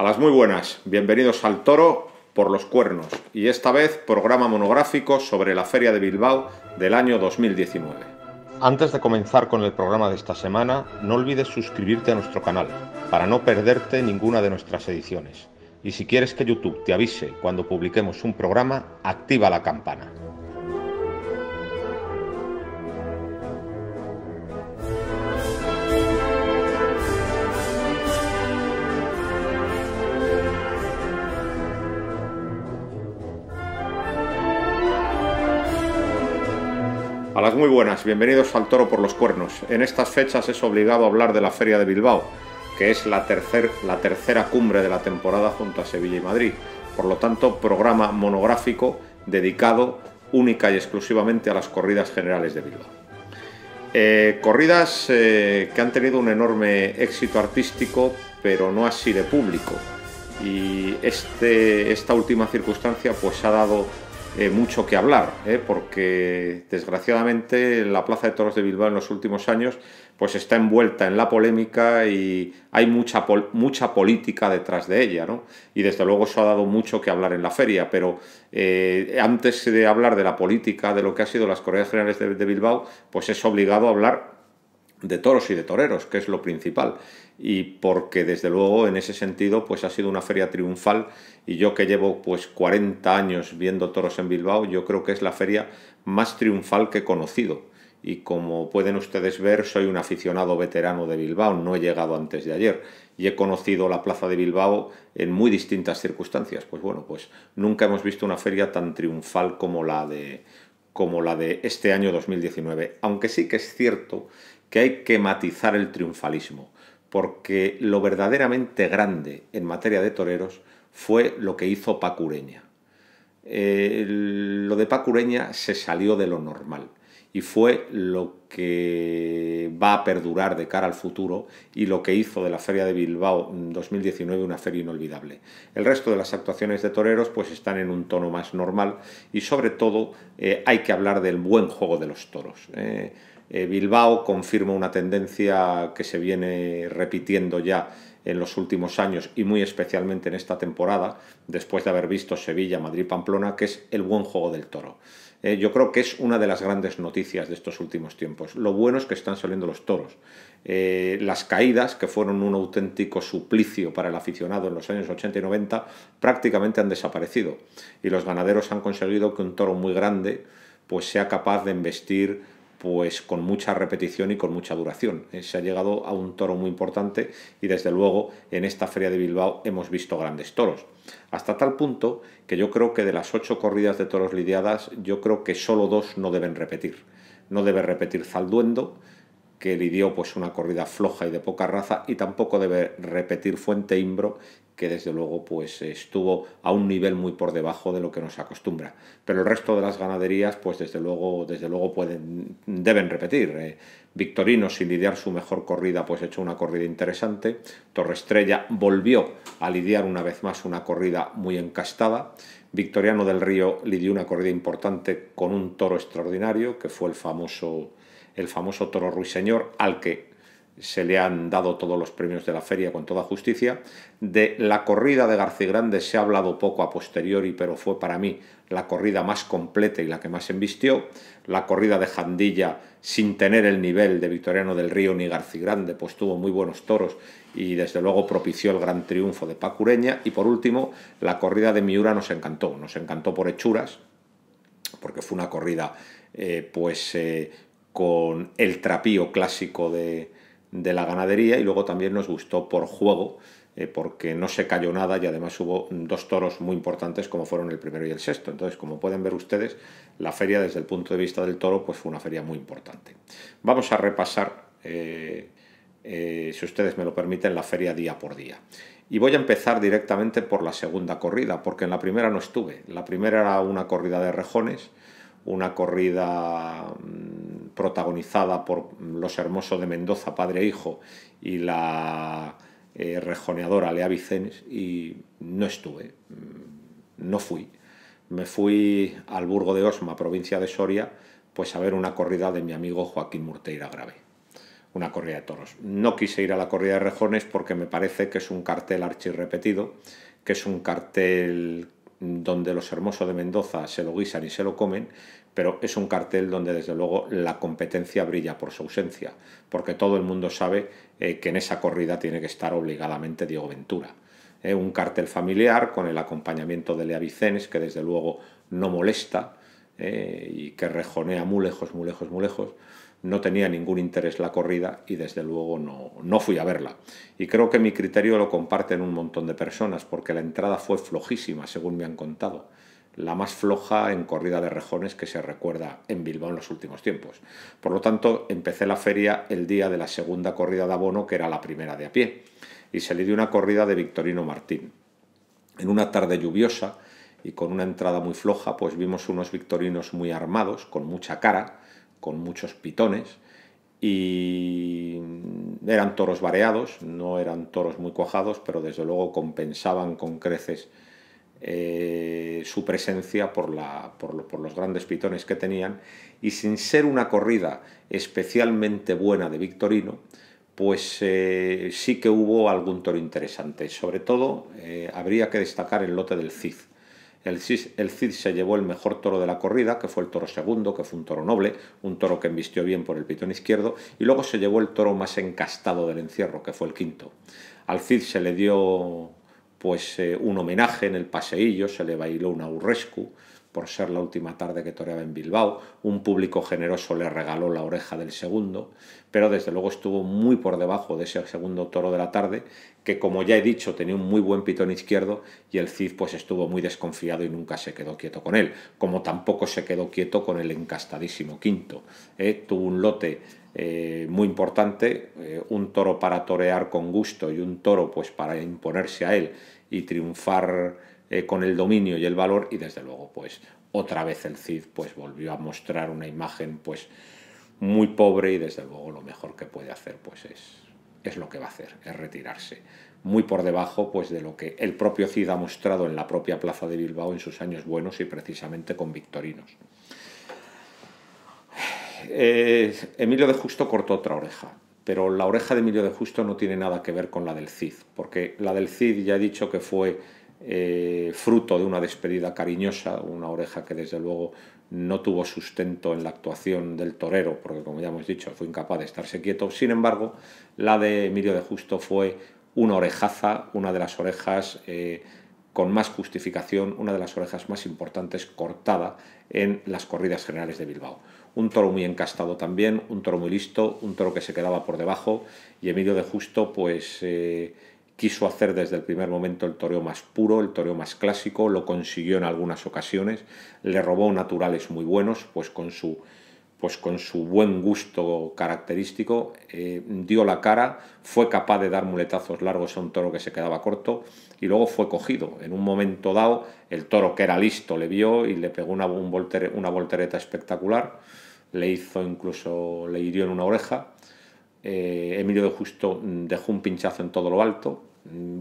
A las muy buenas, bienvenidos al Toro por los Cuernos y esta vez programa monográfico sobre la Feria de Bilbao del año 2019. Antes de comenzar con el programa de esta semana, no olvides suscribirte a nuestro canal para no perderte ninguna de nuestras ediciones. Y si quieres que YouTube te avise cuando publiquemos un programa, activa la campana. A las muy buenas, bienvenidos al Toro por los Cuernos. En estas fechas es obligado hablar de la Feria de Bilbao, que es la, la tercera cumbre de la temporada junto a Sevilla y Madrid. Por lo tanto, programa monográfico dedicado única y exclusivamente a las corridas generales de Bilbao. Eh, corridas eh, que han tenido un enorme éxito artístico, pero no así de público. Y este, esta última circunstancia pues ha dado eh, mucho que hablar, eh, porque desgraciadamente la Plaza de Toros de Bilbao en los últimos años pues está envuelta en la polémica y hay mucha, mucha política detrás de ella, ¿no? Y desde luego eso ha dado mucho que hablar en la feria, pero eh, antes de hablar de la política, de lo que ha sido las Correas Generales de, Bilbao, pues es obligado a hablar de toros y de toreros, que es lo principal y porque desde luego en ese sentido pues ha sido una feria triunfal y yo que llevo pues 40 años viendo toros en Bilbao, yo creo que es la feria más triunfal que he conocido. Y como pueden ustedes ver, soy un aficionado veterano de Bilbao, no he llegado antes de ayer y he conocido la plaza de Bilbao en muy distintas circunstancias. Pues bueno, pues nunca hemos visto una feria tan triunfal como la de como la de este año 2019, aunque sí que es cierto que hay que matizar el triunfalismo porque lo verdaderamente grande en materia de toreros fue lo que hizo Pacureña. Eh, lo de Pacureña se salió de lo normal y fue lo que va a perdurar de cara al futuro y lo que hizo de la Feria de Bilbao 2019 una feria inolvidable. El resto de las actuaciones de toreros pues están en un tono más normal y sobre todo eh, hay que hablar del buen juego de los toros. Eh. Eh, Bilbao confirma una tendencia que se viene repitiendo ya en los últimos años y muy especialmente en esta temporada, después de haber visto Sevilla, Madrid, Pamplona, que es el buen juego del toro. Eh, yo creo que es una de las grandes noticias de estos últimos tiempos. Lo bueno es que están saliendo los toros. Eh, las caídas, que fueron un auténtico suplicio para el aficionado en los años 80 y 90, prácticamente han desaparecido. Y los ganaderos han conseguido que un toro muy grande pues sea capaz de embestir pues con mucha repetición y con mucha duración. Eh, se ha llegado a un toro muy importante y desde luego en esta feria de Bilbao hemos visto grandes toros. Hasta tal punto que yo creo que de las ocho corridas de toros lidiadas, yo creo que solo dos no deben repetir. No debe repetir Zalduendo, que lidió pues una corrida floja y de poca raza, y tampoco debe repetir Fuente Imbro, que desde luego pues estuvo a un nivel muy por debajo de lo que nos acostumbra. Pero el resto de las ganaderías pues desde luego, desde luego pueden, deben repetir. Eh. Victorino sin lidiar su mejor corrida pues hecho una corrida interesante. Torre Estrella volvió a lidiar una vez más una corrida muy encastada. Victoriano del Río lidió una corrida importante con un toro extraordinario que fue el famoso el famoso toro ruiseñor al que se le han dado todos los premios de la feria con toda justicia. De la corrida de García Grande se ha hablado poco a posteriori, pero fue para mí la corrida más completa y la que más embistió. La corrida de Jandilla, sin tener el nivel de Victoriano del Río ni Garcigrande, Grande, pues tuvo muy buenos toros y desde luego propició el gran triunfo de Pacureña. Y por último, la corrida de Miura nos encantó, nos encantó por hechuras, porque fue una corrida eh, pues eh, con el trapío clásico de de la ganadería y luego también nos gustó por juego eh, porque no se cayó nada y además hubo dos toros muy importantes como fueron el primero y el sexto. Entonces, como pueden ver ustedes, la feria desde el punto de vista del toro pues fue una feria muy importante. Vamos a repasar, eh, eh, si ustedes me lo permiten, la feria día por día. Y voy a empezar directamente por la segunda corrida, porque en la primera no estuve. La primera era una corrida de rejones, una corrida mm, protagonizada por los hermosos de Mendoza, padre e hijo, y la eh, rejoneadora Lea Vicens, y no estuve, mm, no fui. Me fui al Burgo de Osma, provincia de Soria, pues a ver una corrida de mi amigo Joaquín Murteira Grave, una corrida de toros. No quise ir a la corrida de rejones porque me parece que es un cartel archirrepetido, que es un cartel donde los hermosos de Mendoza se lo guisan y se lo comen, pero es un cartel donde desde luego la competencia brilla por su ausencia, porque todo el mundo sabe eh, que en esa corrida tiene que estar obligadamente Diego Ventura. Eh, un cartel familiar con el acompañamiento de Lea que desde luego no molesta eh, y que rejonea muy lejos, muy lejos, muy lejos. No tenía ningún interés la corrida y desde luego no, no fui a verla. Y creo que mi criterio lo comparten un montón de personas porque la entrada fue flojísima, según me han contado la más floja en corrida de rejones que se recuerda en Bilbao en los últimos tiempos. Por lo tanto, empecé la feria el día de la segunda corrida de abono, que era la primera de a pie, y salí de dio una corrida de Victorino Martín. En una tarde lluviosa y con una entrada muy floja, pues vimos unos victorinos muy armados, con mucha cara, con muchos pitones, y eran toros variados, no eran toros muy cuajados, pero desde luego compensaban con creces eh, su presencia por, la, por, los grandes pitones que tenían y sin ser una corrida especialmente buena de Victorino, pues eh, sí que hubo algún toro interesante. Sobre todo eh, habría que destacar el lote del Cid. El Cid, el Cid, se llevó el mejor toro de la corrida, que fue el toro segundo, que fue un toro noble, un toro que embistió bien por el pitón izquierdo, y luego se llevó el toro más encastado del encierro, que fue el quinto. Al Cid se le dio pues eh, un homenaje en el paseillo, se le bailó un urrescu, por ser la última tarde que toreaba en Bilbao. Un público generoso le regaló la oreja del segundo, pero desde luego estuvo muy por debajo de ese segundo toro de la tarde, que como ya he dicho tenía un muy buen pitón izquierdo y el Cid pues estuvo muy desconfiado y nunca se quedó quieto con él, como tampoco se quedó quieto con el encastadísimo quinto. ¿eh? Tuvo un lote eh, muy importante, eh, un toro para torear con gusto y un toro pues para imponerse a él y triunfar eh, con el dominio y el valor y desde luego pues otra vez el Cid pues volvió a mostrar una imagen pues muy pobre y desde luego lo mejor que puede hacer pues es, es lo que va a hacer, es retirarse muy por debajo pues de lo que el propio Cid ha mostrado en la propia plaza de Bilbao en sus años buenos y precisamente con victorinos. Eh, Emilio de Justo cortó otra oreja, pero la oreja de Emilio de Justo no tiene nada que ver con la del Cid, porque la del Cid ya he dicho que fue eh, fruto de una despedida cariñosa, una oreja que desde luego no tuvo sustento en la actuación del torero, porque como ya hemos dicho, fue incapaz de estarse quieto. Sin embargo, la de Emilio de Justo fue una orejaza, una de las orejas eh, con más justificación, una de las orejas más importantes cortada en las corridas generales de Bilbao. Un toro muy encastado también, un toro muy listo, un toro que se quedaba por debajo y Emilio de Justo pues... Eh, quiso hacer desde el primer momento el toreo más puro, el toreo más clásico, lo consiguió en algunas ocasiones, le robó naturales muy buenos, pues con su, pues con su buen gusto característico, eh, dio la cara, fue capaz de dar muletazos largos a un toro que se quedaba corto y luego fue cogido. En un momento dado, el toro que era listo le vio y le pegó una, voltereta espectacular, le hizo incluso, le hirió en una oreja. Eh, Emilio de Justo mm, dejó un pinchazo en todo lo alto,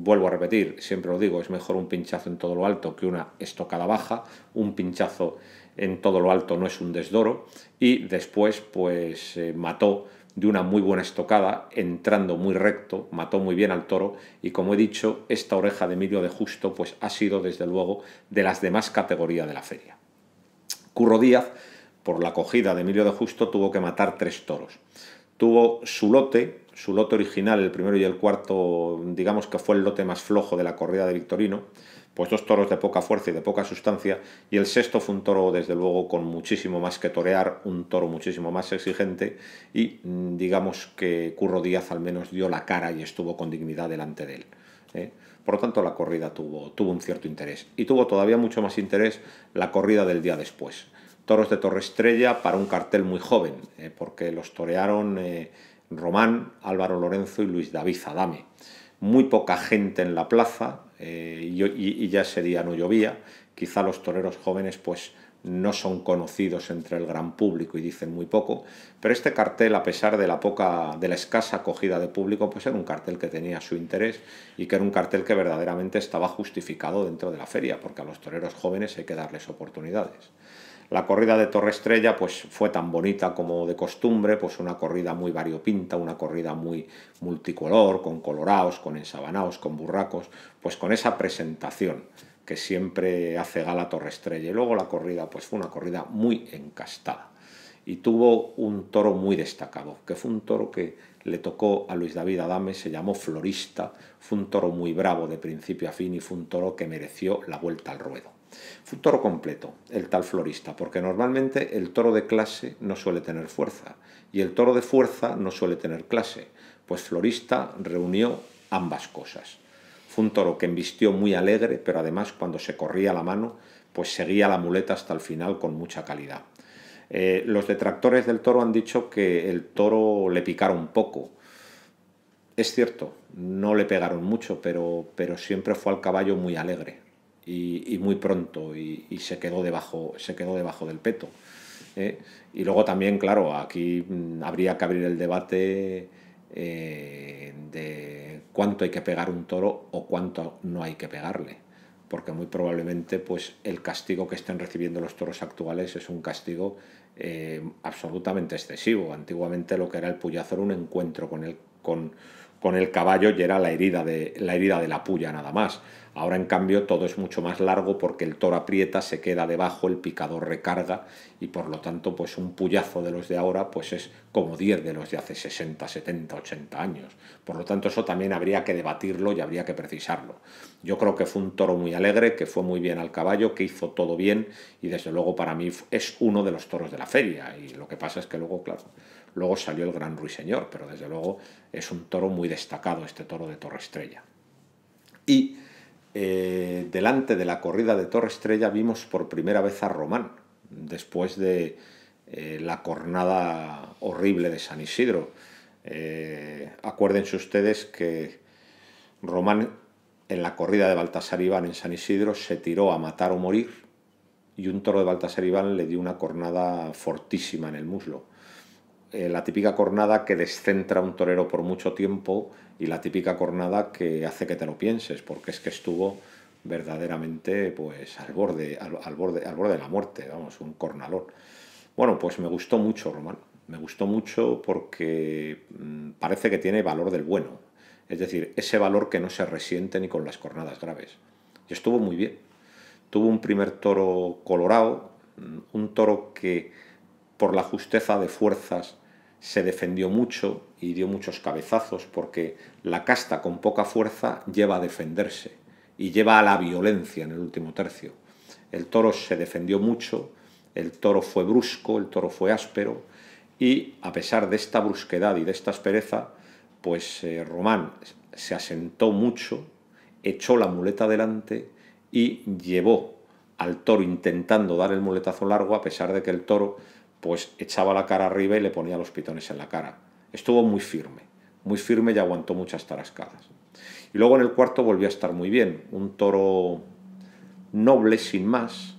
Vuelvo a repetir, siempre lo digo, es mejor un pinchazo en todo lo alto que una estocada baja, un pinchazo en todo lo alto no es un desdoro y después pues eh, mató de una muy buena estocada, entrando muy recto, mató muy bien al toro y como he dicho, esta oreja de Emilio de Justo pues ha sido desde luego de las demás categorías de la feria. Curro Díaz, por la acogida de Emilio de Justo, tuvo que matar tres toros tuvo su lote, su lote original, el primero y el cuarto, digamos que fue el lote más flojo de la corrida de Victorino, pues dos toros de poca fuerza y de poca sustancia, y el sexto fue un toro, desde luego, con muchísimo más que torear, un toro muchísimo más exigente, y mm, digamos que Curro Díaz al menos dio la cara y estuvo con dignidad delante de él. ¿eh? Por lo tanto, la corrida tuvo, tuvo un cierto interés, y tuvo todavía mucho más interés la corrida del día después toros de Torre Estrella para un cartel muy joven, eh, porque los torearon eh, Román, Álvaro Lorenzo y Luis David Adame. Muy poca gente en la plaza eh, y, ya ese día no llovía. Quizá los toreros jóvenes pues no son conocidos entre el gran público y dicen muy poco, pero este cartel, a pesar de la poca, de la escasa acogida de público, pues era un cartel que tenía su interés y que era un cartel que verdaderamente estaba justificado dentro de la feria, porque a los toreros jóvenes hay que darles oportunidades. La corrida de Torre Estrella pues, fue tan bonita como de costumbre, pues una corrida muy variopinta, una corrida muy multicolor, con coloraos, con ensabanaos, con burracos, pues con esa presentación que siempre hace gala Torre Estrella. Y luego la corrida pues, fue una corrida muy encastada y tuvo un toro muy destacado, que fue un toro que le tocó a Luis David Adame, se llamó Florista, fue un toro muy bravo de principio a fin y fue un toro que mereció la vuelta al ruedo. Fue un toro completo, el tal florista, porque normalmente el toro de clase no suele tener fuerza y el toro de fuerza no suele tener clase, pues florista reunió ambas cosas. Fue un toro que embistió muy alegre, pero además cuando se corría la mano, pues seguía la muleta hasta el final con mucha calidad. Eh, los detractores del toro han dicho que el toro le picaron poco. Es cierto, no le pegaron mucho, pero, pero siempre fue al caballo muy alegre y, muy pronto y, se, quedó debajo, se quedó debajo del peto. ¿eh? Y luego también, claro, aquí mm, habría que abrir el debate eh, de cuánto hay que pegar un toro o cuánto no hay que pegarle porque muy probablemente pues el castigo que están recibiendo los toros actuales es un castigo eh, absolutamente excesivo. Antiguamente lo que era el puyazo era un encuentro con el, con, con el caballo ya era la herida, de, la herida de la puya nada más. Ahora, en cambio, todo es mucho más largo porque el toro aprieta, se queda debajo, el picador recarga y por lo tanto, pues un puyazo de los de ahora, pues es como 10 de los de hace 60, 70, 80 años. Por lo tanto, eso también habría que debatirlo y habría que precisarlo. Yo creo que fue un toro muy alegre, que fue muy bien al caballo, que hizo todo bien y desde luego para mí es uno de los toros de la feria. Y lo que pasa es que luego, claro, Luego salió el Gran Ruiseñor, pero desde luego es un toro muy destacado, este toro de Torre Estrella. Y eh, delante de la corrida de Torre Estrella vimos por primera vez a Román, después de eh, la cornada horrible de San Isidro. Eh, acuérdense ustedes que Román en la corrida de Baltasar Iván en San Isidro se tiró a matar o morir y un toro de Baltasar Iván le dio una cornada fortísima en el muslo. Eh, la típica cornada que descentra un torero por mucho tiempo y la típica cornada que hace que te lo pienses, porque es que estuvo verdaderamente pues al borde, al, borde, al borde de la muerte, vamos, un cornalón. Bueno, pues me gustó mucho, Román. Me gustó mucho porque mm, parece que tiene valor del bueno. Es decir, ese valor que no se resiente ni con las cornadas graves. Y estuvo muy bien. Tuvo un primer toro colorado, mm, un toro que por la justeza de fuerzas se defendió mucho y dio muchos cabezazos, porque la casta con poca fuerza lleva a defenderse y lleva a la violencia en el último tercio. El toro se defendió mucho, el toro fue brusco, el toro fue áspero, y a pesar de esta brusquedad y de esta aspereza, pues eh, Román se asentó mucho, echó la muleta delante y llevó al toro intentando dar el muletazo largo, a pesar de que el toro pues echaba la cara arriba y le ponía los pitones en la cara. Estuvo muy firme, muy firme y aguantó muchas tarascadas. Y luego en el cuarto volvió a estar muy bien, un toro noble sin más,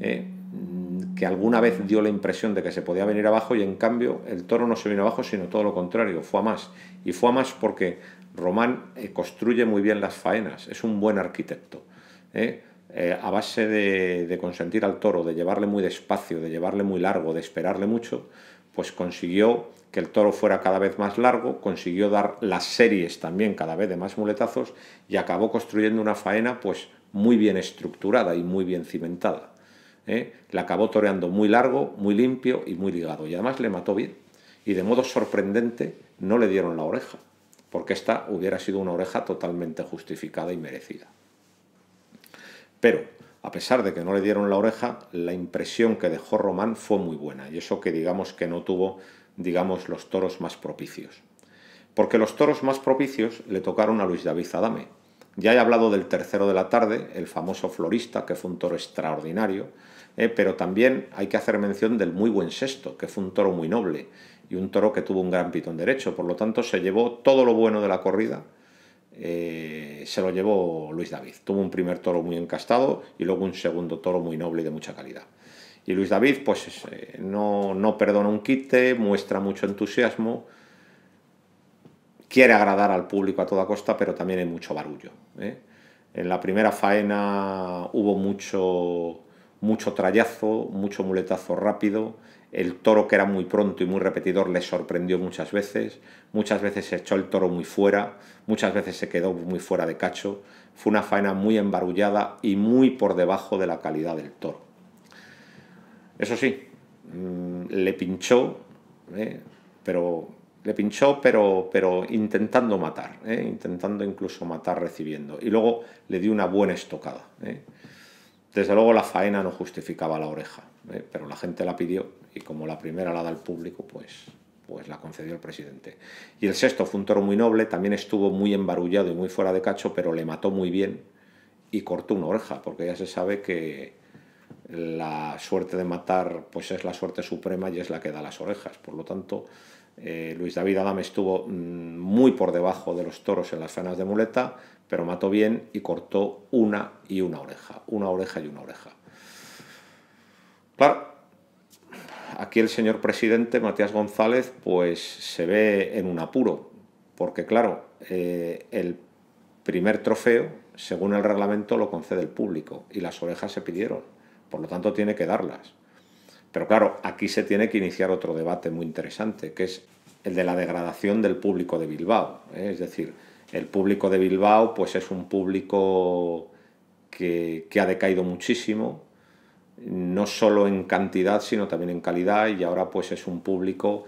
eh, que alguna vez dio la impresión de que se podía venir abajo y en cambio el toro no se vino abajo, sino todo lo contrario, fue a más. Y fue a más porque Román eh, construye muy bien las faenas, es un buen arquitecto. Eh. Eh, a base de, consentir al toro, de llevarle muy despacio, de llevarle muy largo, de esperarle mucho, pues consiguió que el toro fuera cada vez más largo, consiguió dar las series también cada vez de más muletazos y acabó construyendo una faena pues muy bien estructurada y muy bien cimentada. ¿eh? Le La acabó toreando muy largo, muy limpio y muy ligado y además le mató bien y de modo sorprendente no le dieron la oreja, porque esta hubiera sido una oreja totalmente justificada y merecida. Pero, a pesar de que no le dieron la oreja, la impresión que dejó Román fue muy buena, y eso que digamos que no tuvo, digamos, los toros más propicios. Porque los toros más propicios le tocaron a Luis David Adame. Ya he hablado del tercero de la tarde, el famoso florista, que fue un toro extraordinario, eh, pero también hay que hacer mención del muy buen sexto, que fue un toro muy noble y un toro que tuvo un gran pitón derecho, por lo tanto se llevó todo lo bueno de la corrida, eh, se lo llevó Luis David. Tuvo un primer toro muy encastado y luego un segundo toro muy noble y de mucha calidad. Y Luis David, pues eh, no, perdona un quite, muestra mucho entusiasmo, quiere agradar al público a toda costa, pero también hay mucho barullo. ¿eh? En la primera faena hubo mucho, mucho trayazo, mucho muletazo rápido el toro, que era muy pronto y muy repetidor, le sorprendió muchas veces. Muchas veces se echó el toro muy fuera, muchas veces se quedó muy fuera de cacho. Fue una faena muy embarullada y muy por debajo de la calidad del toro. Eso sí, mm, le pinchó, ¿eh? pero le pinchó, pero, pero intentando matar, ¿eh? intentando incluso matar recibiendo. Y luego le dio una buena estocada. ¿eh? Desde luego la faena no justificaba la oreja. Eh, pero la gente la pidió y como la primera la da el público, pues, pues la concedió el presidente. Y el sexto fue un toro muy noble, también estuvo muy embarullado y muy fuera de cacho, pero le mató muy bien y cortó una oreja, porque ya se sabe que la suerte de matar pues es la suerte suprema y es la que da las orejas. Por lo tanto, eh, Luis David Adame estuvo mm, muy por debajo de los toros en las zonas de muleta, pero mató bien y cortó una y una oreja, una oreja y una oreja. Claro, aquí el señor presidente Matías González pues se ve en un apuro, porque claro, eh, el primer trofeo, según el reglamento, lo concede el público y las orejas se pidieron, por lo tanto tiene que darlas. Pero claro, aquí se tiene que iniciar otro debate muy interesante, que es el de la degradación del público de Bilbao. ¿eh? Es decir, el público de Bilbao pues es un público que ha decaído muchísimo, no solo en cantidad, sino también en calidad, y ahora pues es un público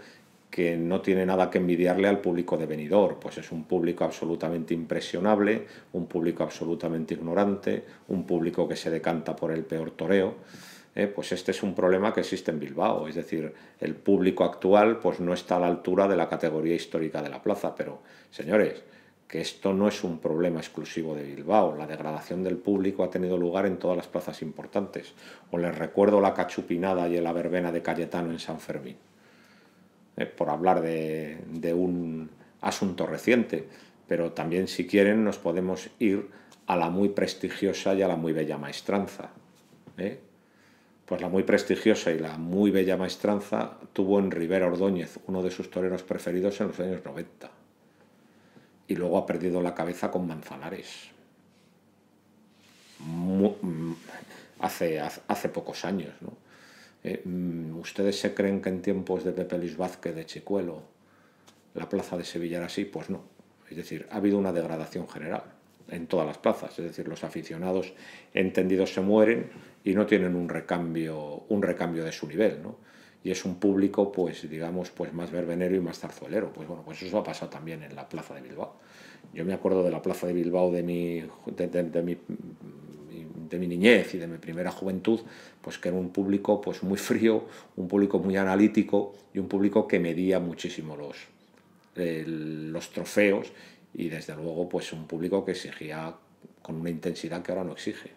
que no tiene nada que envidiarle al público de venidor. pues es un público absolutamente impresionable, un público absolutamente ignorante, un público que se decanta por el peor toreo. Eh, pues este es un problema que existe en Bilbao, es decir, el público actual pues no está a la altura de la categoría histórica de la plaza, pero señores, que esto no es un problema exclusivo de Bilbao. La degradación del público ha tenido lugar en todas las plazas importantes. O les recuerdo la cachupinada y la verbena de Cayetano en San Fermín, eh, por hablar de, un asunto reciente. Pero también, si quieren, nos podemos ir a la muy prestigiosa y a la muy bella maestranza. ¿eh? Pues la muy prestigiosa y la muy bella maestranza tuvo en Rivera Ordóñez, uno de sus toreros preferidos en los años 90 y luego ha perdido la cabeza con Manzanares. Mm, hace, hace, pocos años, ¿no? Eh, mm, ¿Ustedes se creen que en tiempos de Pepe Luis Vázquez, de Chicuelo, la plaza de Sevilla era así? Pues no. Es decir, ha habido una degradación general en todas las plazas. Es decir, los aficionados entendidos se mueren y no tienen un recambio, un recambio de su nivel, ¿no? y es un público, pues digamos, pues más verbenero y más zarzuelero. Pues bueno, pues eso ha pasado también en la Plaza de Bilbao. Yo me acuerdo de la Plaza de Bilbao de mi, mi, niñez y de mi primera juventud, pues que era un público pues muy frío, un público muy analítico y un público que medía muchísimo los, los trofeos y desde luego pues un público que exigía con una intensidad que ahora no exige.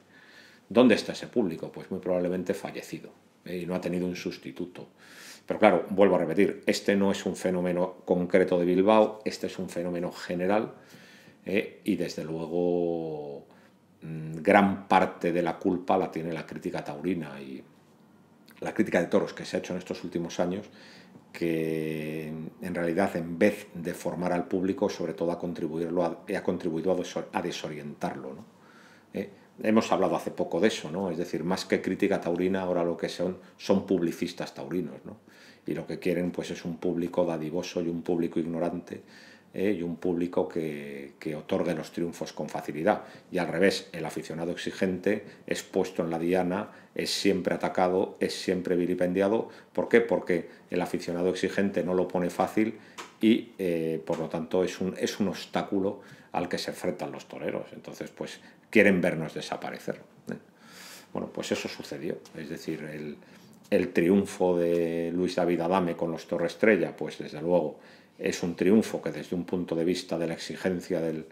¿Dónde está ese público? Pues muy probablemente fallecido y no ha tenido un sustituto. Pero claro, vuelvo a repetir, este no es un fenómeno concreto de Bilbao, este es un fenómeno general eh, y desde luego mm, gran parte de la culpa la tiene la crítica taurina y la crítica de toros que se ha hecho en estos últimos años, que mm, en realidad en vez de formar al público, sobre todo ha, contribuirlo a, ha contribuido a, desorientarlo. ¿no? Eh, hemos hablado hace poco de eso, ¿no? Es decir, más que crítica taurina, ahora lo que son son publicistas taurinos, ¿no? Y lo que quieren pues es un público dadivoso y un público ignorante eh, y un público que, otorgue los triunfos con facilidad. Y al revés, el aficionado exigente es puesto en la diana, es siempre atacado, es siempre vilipendiado. ¿Por qué? Porque el aficionado exigente no lo pone fácil y eh, por lo tanto es un, es un obstáculo al que se enfrentan los toreros. Entonces, pues quieren vernos desaparecer. ¿eh? Bueno, pues eso sucedió. Es decir, el, triunfo de Luis David Adame con los Torres Estrella, pues desde luego es un triunfo que desde un punto de vista de la exigencia del,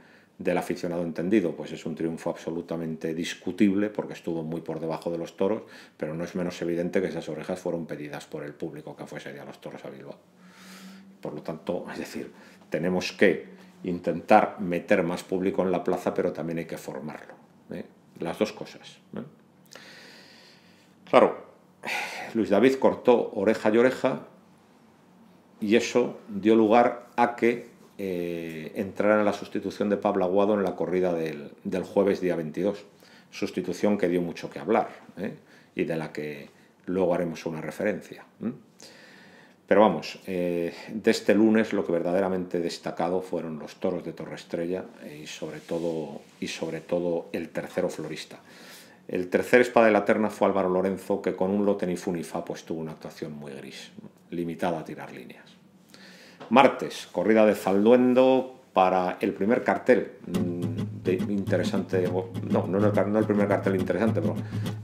aficionado entendido, pues es un triunfo absolutamente discutible porque estuvo muy por debajo de los toros, pero no es menos evidente que esas orejas fueron pedidas por el público que fuese a los toros a Bilbao. Por lo tanto, es decir, tenemos que intentar meter más público en la plaza, pero también hay que formarlo. ¿eh? Las dos cosas. Claro, Luis David cortó oreja y oreja y eso dio lugar a que eh, entrara en la sustitución de Pablo Aguado en la corrida del, del jueves día 22. Sustitución que dio mucho que hablar ¿eh? y de la que luego haremos una referencia. Pero vamos, eh, de este lunes lo que verdaderamente destacado fueron los toros de Torre Estrella y sobre todo, y sobre todo el tercero florista. El tercer espada de la terna fue Álvaro Lorenzo, que con un lote ni Funifa pues tuvo una actuación muy gris, limitada a tirar líneas. Martes, corrida de Zalduendo para el primer cartel de interesante, no, no, el, el primer cartel interesante, pero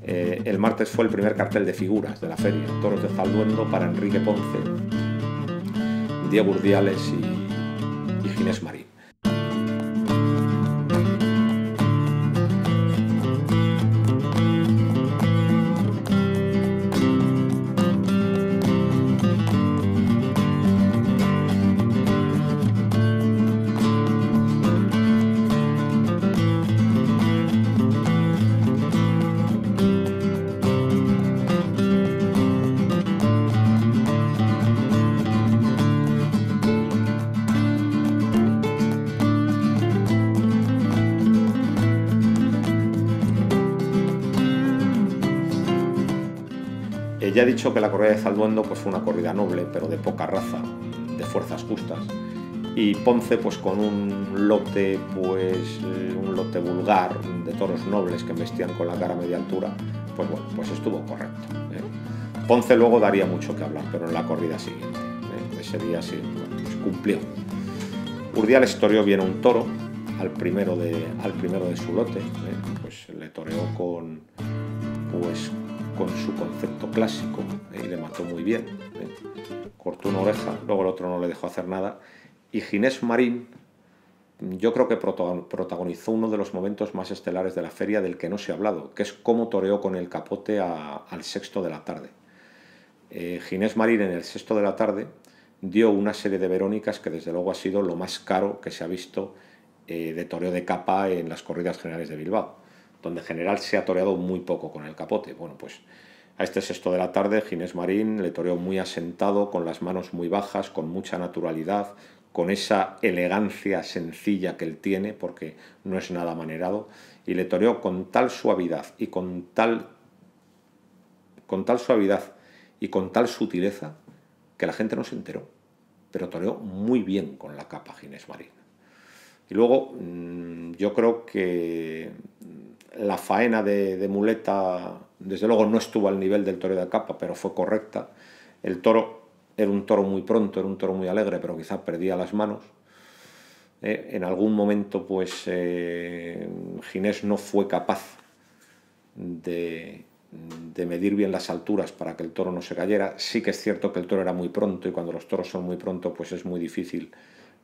eh, el martes fue el primer cartel de figuras de la feria, Toros de Zalduendo para Enrique Ponce, Diego Urdiales y, y Ginés María. vez al Duendo pues, fue una corrida noble, pero de poca raza, de fuerzas justas. Y Ponce, pues con un lote, pues eh, un lote vulgar de toros nobles que vestían con la cara a media altura, pues bueno, pues estuvo correcto. ¿eh? Ponce luego daría mucho que hablar, pero en la corrida siguiente, ¿eh? ese día sí, pues, cumplió. Urdiales toreó bien un toro, al primero de, al primero de su lote. pues le toreó con, pues, con su concepto clásico ¿eh? y le mató muy bien. ¿eh? Cortó una oreja, luego el otro no le dejó hacer nada. Y Ginés Marín, yo creo que protagonizó uno de los momentos más estelares de la feria del que no se ha hablado, que es cómo toreó con el capote al sexto de la tarde. Eh, Ginés Marín en el sexto de la tarde dio una serie de Verónicas que desde luego ha sido lo más caro que se ha visto de toreo de capa en las corridas generales de Bilbao donde en general se ha toreado muy poco con el capote. Bueno, pues a este sexto de la tarde Ginés Marín le toreó muy asentado, con las manos muy bajas, con mucha naturalidad, con esa elegancia sencilla que él tiene, porque no es nada manerado, y le toreó con tal suavidad y con tal, con tal suavidad y con tal sutileza que la gente no se enteró, pero toreó muy bien con la capa Ginés Marín. Y luego mm, yo creo que la faena de, muleta, desde luego, no estuvo al nivel del toro de capa, pero fue correcta. El toro era un toro muy pronto, era un toro muy alegre, pero quizá perdía las manos. Eh, en algún momento, pues, eh, Ginés no fue capaz de, medir bien las alturas para que el toro no se cayera. Sí que es cierto que el toro era muy pronto y cuando los toros son muy pronto, pues es muy difícil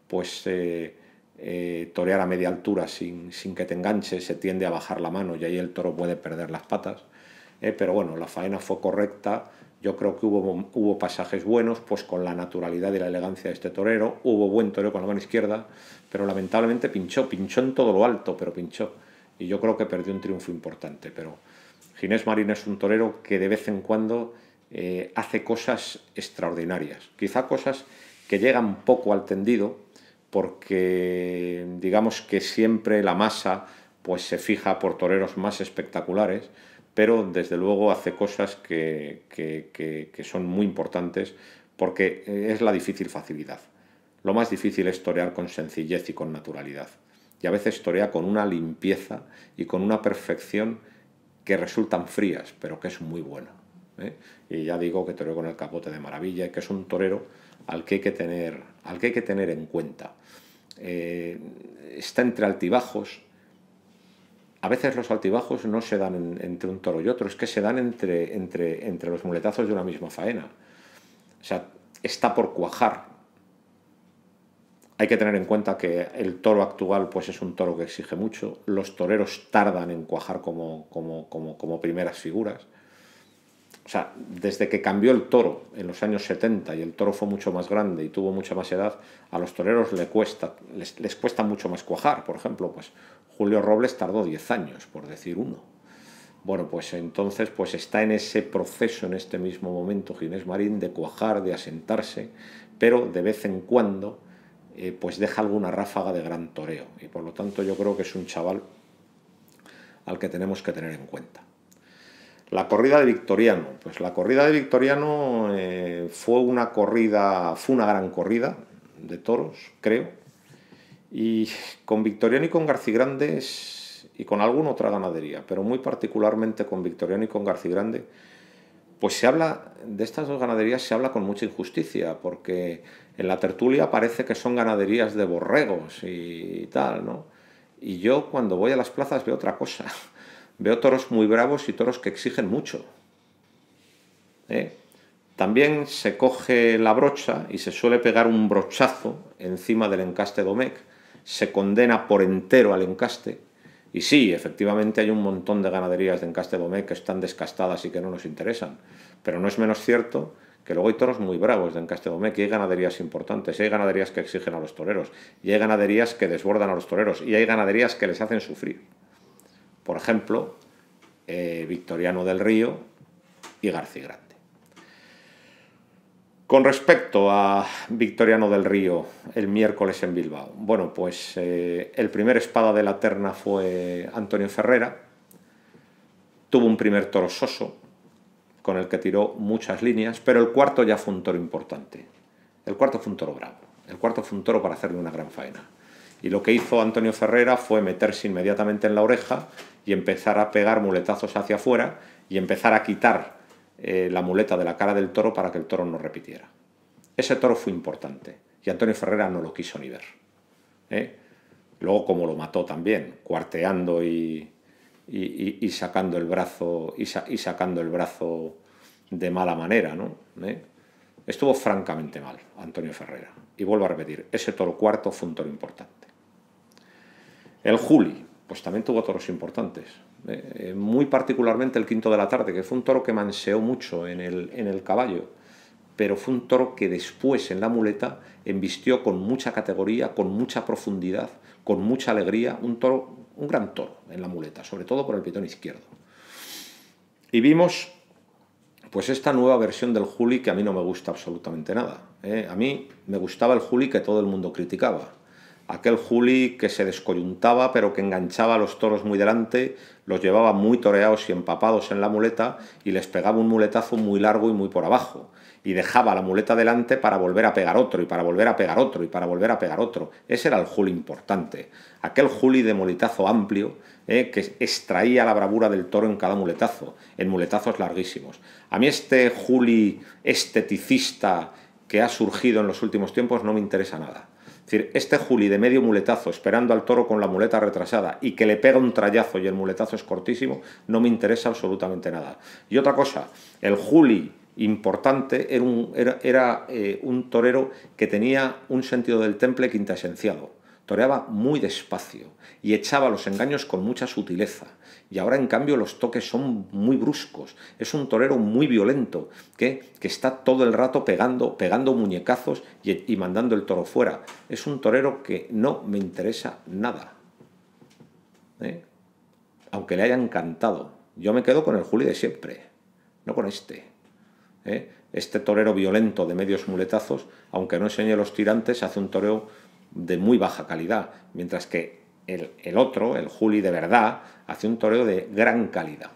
pues eh, eh, torear a media altura sin, que te enganche, se tiende a bajar la mano y ahí el toro puede perder las patas. Eh, pero bueno, la faena fue correcta, yo creo que hubo, hubo pasajes buenos, pues con la naturalidad y la elegancia de este torero, hubo buen torero con la mano izquierda, pero lamentablemente pinchó, pinchó en todo lo alto, pero pinchó. Y yo creo que perdió un triunfo importante, pero Ginés Marín es un torero que de vez en cuando eh, hace cosas extraordinarias, quizá cosas que llegan poco al tendido, porque digamos que siempre la masa pues se fija por toreros más espectaculares, pero desde luego hace cosas que, son muy importantes porque es la difícil facilidad. Lo más difícil es torear con sencillez y con naturalidad. Y a veces torea con una limpieza y con una perfección que resultan frías, pero que es muy buena. ¿eh? Y ya digo que toreo con el capote de maravilla, que es un torero al que hay que tener al que hay que tener en cuenta. Eh, está entre altibajos. A veces los altibajos no se dan entre un toro y otro, es que se dan entre, entre, entre los muletazos de una misma faena. O sea, está por cuajar. Hay que tener en cuenta que el toro actual pues, es un toro que exige mucho. Los toreros tardan en cuajar como primeras figuras o sea, desde que cambió el toro en los años 70 y el toro fue mucho más grande y tuvo mucha más edad, a los toreros les cuesta, mucho más cuajar. Por ejemplo, pues Julio Robles tardó 10 años, por decir uno. Bueno, pues entonces pues está en ese proceso, en este mismo momento, Ginés Marín, de cuajar, de asentarse, pero de vez en cuando eh, pues deja alguna ráfaga de gran toreo. Y por lo tanto yo creo que es un chaval al que tenemos que tener en cuenta. La corrida de Victoriano. Pues la corrida de Victoriano eh, fue una corrida, fue una gran corrida de toros, creo. Y con Victoriano y con Garcigrandes y con alguna otra ganadería, pero muy particularmente con Victoriano y con Garcigrande, pues se habla, de estas dos ganaderías se habla con mucha injusticia, porque en la tertulia parece que son ganaderías de borregos y, y tal, ¿no? Y yo cuando voy a las plazas veo otra cosa. Veo toros muy bravos y toros que exigen mucho. ¿eh? También se coge la brocha y se suele pegar un brochazo encima del encaste domec, Se condena por entero al encaste. Y sí, efectivamente hay un montón de ganaderías de encaste Domecq que están descastadas y que no nos interesan. Pero no es menos cierto que luego hay toros muy bravos de encaste Domecq y hay ganaderías importantes. hay ganaderías que exigen a los toreros. Y hay ganaderías que desbordan a los toreros. Y hay ganaderías que les hacen sufrir por ejemplo, eh, Victoriano del Río y García Grande. Con respecto a Victoriano del Río el miércoles en Bilbao, bueno, pues eh, el primer espada de la terna fue Antonio Ferrera, tuvo un primer toro soso, con el que tiró muchas líneas, pero el cuarto ya fue un toro importante. El cuarto fue un toro bravo, el cuarto fue un toro para hacerle una gran faena. Y lo que hizo Antonio Ferrera fue meterse inmediatamente en la oreja y empezar a pegar muletazos hacia afuera y empezar a quitar eh, la muleta de la cara del toro para que el toro no repitiera. Ese toro fue importante y Antonio Ferrera no lo quiso ni ver. ¿eh? Luego como lo mató también, cuarteando y, sacando el brazo y, sacando el brazo de mala manera, ¿no? ¿Eh? Estuvo francamente mal Antonio Ferrera. Y vuelvo a repetir, ese toro cuarto fue un toro importante. El Juli, pues también tuvo toros importantes. Eh, eh, muy particularmente el quinto de la tarde, que fue un toro que manseó mucho en el, caballo, pero fue un toro que después en la muleta embistió con mucha categoría, con mucha profundidad, con mucha alegría, un toro, un gran toro en la muleta, sobre todo por el pitón izquierdo. Y vimos pues esta nueva versión del Juli que a mí no me gusta absolutamente nada. ¿eh? A mí me gustaba el Juli que todo el mundo criticaba Aquel Juli que se descoyuntaba pero que enganchaba a los toros muy delante, los llevaba muy toreados y empapados en la muleta y les pegaba un muletazo muy largo y muy por abajo. Y dejaba la muleta delante para volver a pegar otro y para volver a pegar otro y para volver a pegar otro. Ese era el Juli importante. Aquel Juli de muletazo amplio eh, que extraía la bravura del toro en cada muletazo, en muletazos larguísimos. A mí este Juli esteticista que ha surgido en los últimos tiempos no me interesa nada. Es decir, este Juli de medio muletazo, esperando al toro con la muleta retrasada y que le pega un trayazo y el muletazo es cortísimo, no me interesa absolutamente nada. Y otra cosa, el Juli importante era un, eh, torero que tenía un sentido del temple quintasenciado. Toreaba muy despacio y echaba los engaños con mucha sutileza y ahora en cambio los toques son muy bruscos. Es un torero muy violento que, está todo el rato pegando, pegando muñecazos y, mandando el toro fuera. Es un torero que no me interesa nada. ¿eh? Aunque le haya encantado. Yo me quedo con el Juli de siempre, no con este. ¿eh? Este torero violento de medios muletazos, aunque no enseñe los tirantes, hace un torero de muy baja calidad, mientras que el, otro, el Juli de verdad, hace un toreo de gran calidad.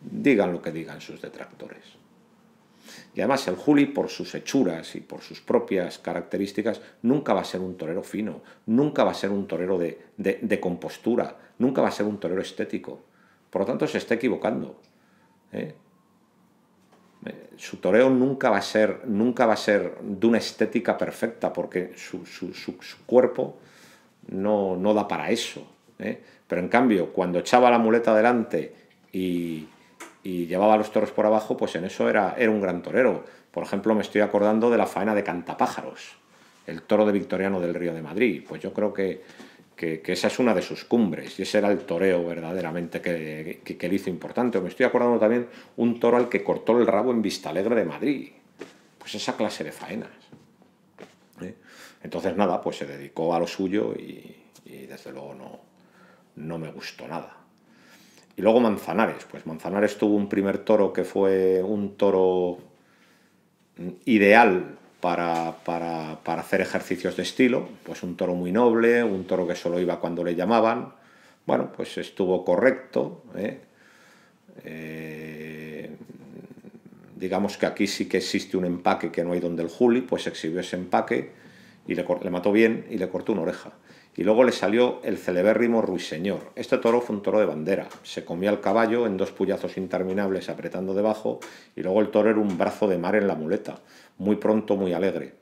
Digan lo que digan sus detractores. Y además el Juli, por sus hechuras y por sus propias características, nunca va a ser un torero fino, nunca va a ser un torero de, compostura, nunca va a ser un torero estético. Por lo tanto, se está equivocando. ¿eh? Su toreo nunca va, a ser, nunca va a ser de una estética perfecta, porque su cuerpo no, no da para eso. ¿eh? Pero en cambio, cuando echaba la muleta adelante y, llevaba los toros por abajo, pues en eso era, era un gran torero. Por ejemplo, me estoy acordando de la faena de Cantapájaros, el toro de Victoriano del Río de Madrid. Pues yo creo que, esa es una de sus cumbres y ese era el toreo verdaderamente que, que le hizo importante. me estoy acordando también un toro al que cortó el rabo en Vistalegre de Madrid. Pues esa clase de faenas. Entonces, nada, pues se dedicó a lo suyo y, desde luego no, me gustó nada. Y luego Manzanares, pues Manzanares tuvo un primer toro que fue un toro ideal para, hacer ejercicios de estilo, pues un toro muy noble, un toro que solo iba cuando le llamaban, bueno, pues estuvo correcto. ¿eh? Eh, digamos que aquí sí que existe un empaque que no hay donde el Juli, pues exhibió ese empaque y le, mató bien y le cortó una oreja. Y luego le salió el celebérrimo ruiseñor. Este toro fue un toro de bandera. Se comía al caballo en dos puyazos interminables apretando debajo y luego el toro era un brazo de mar en la muleta. Muy pronto, muy alegre.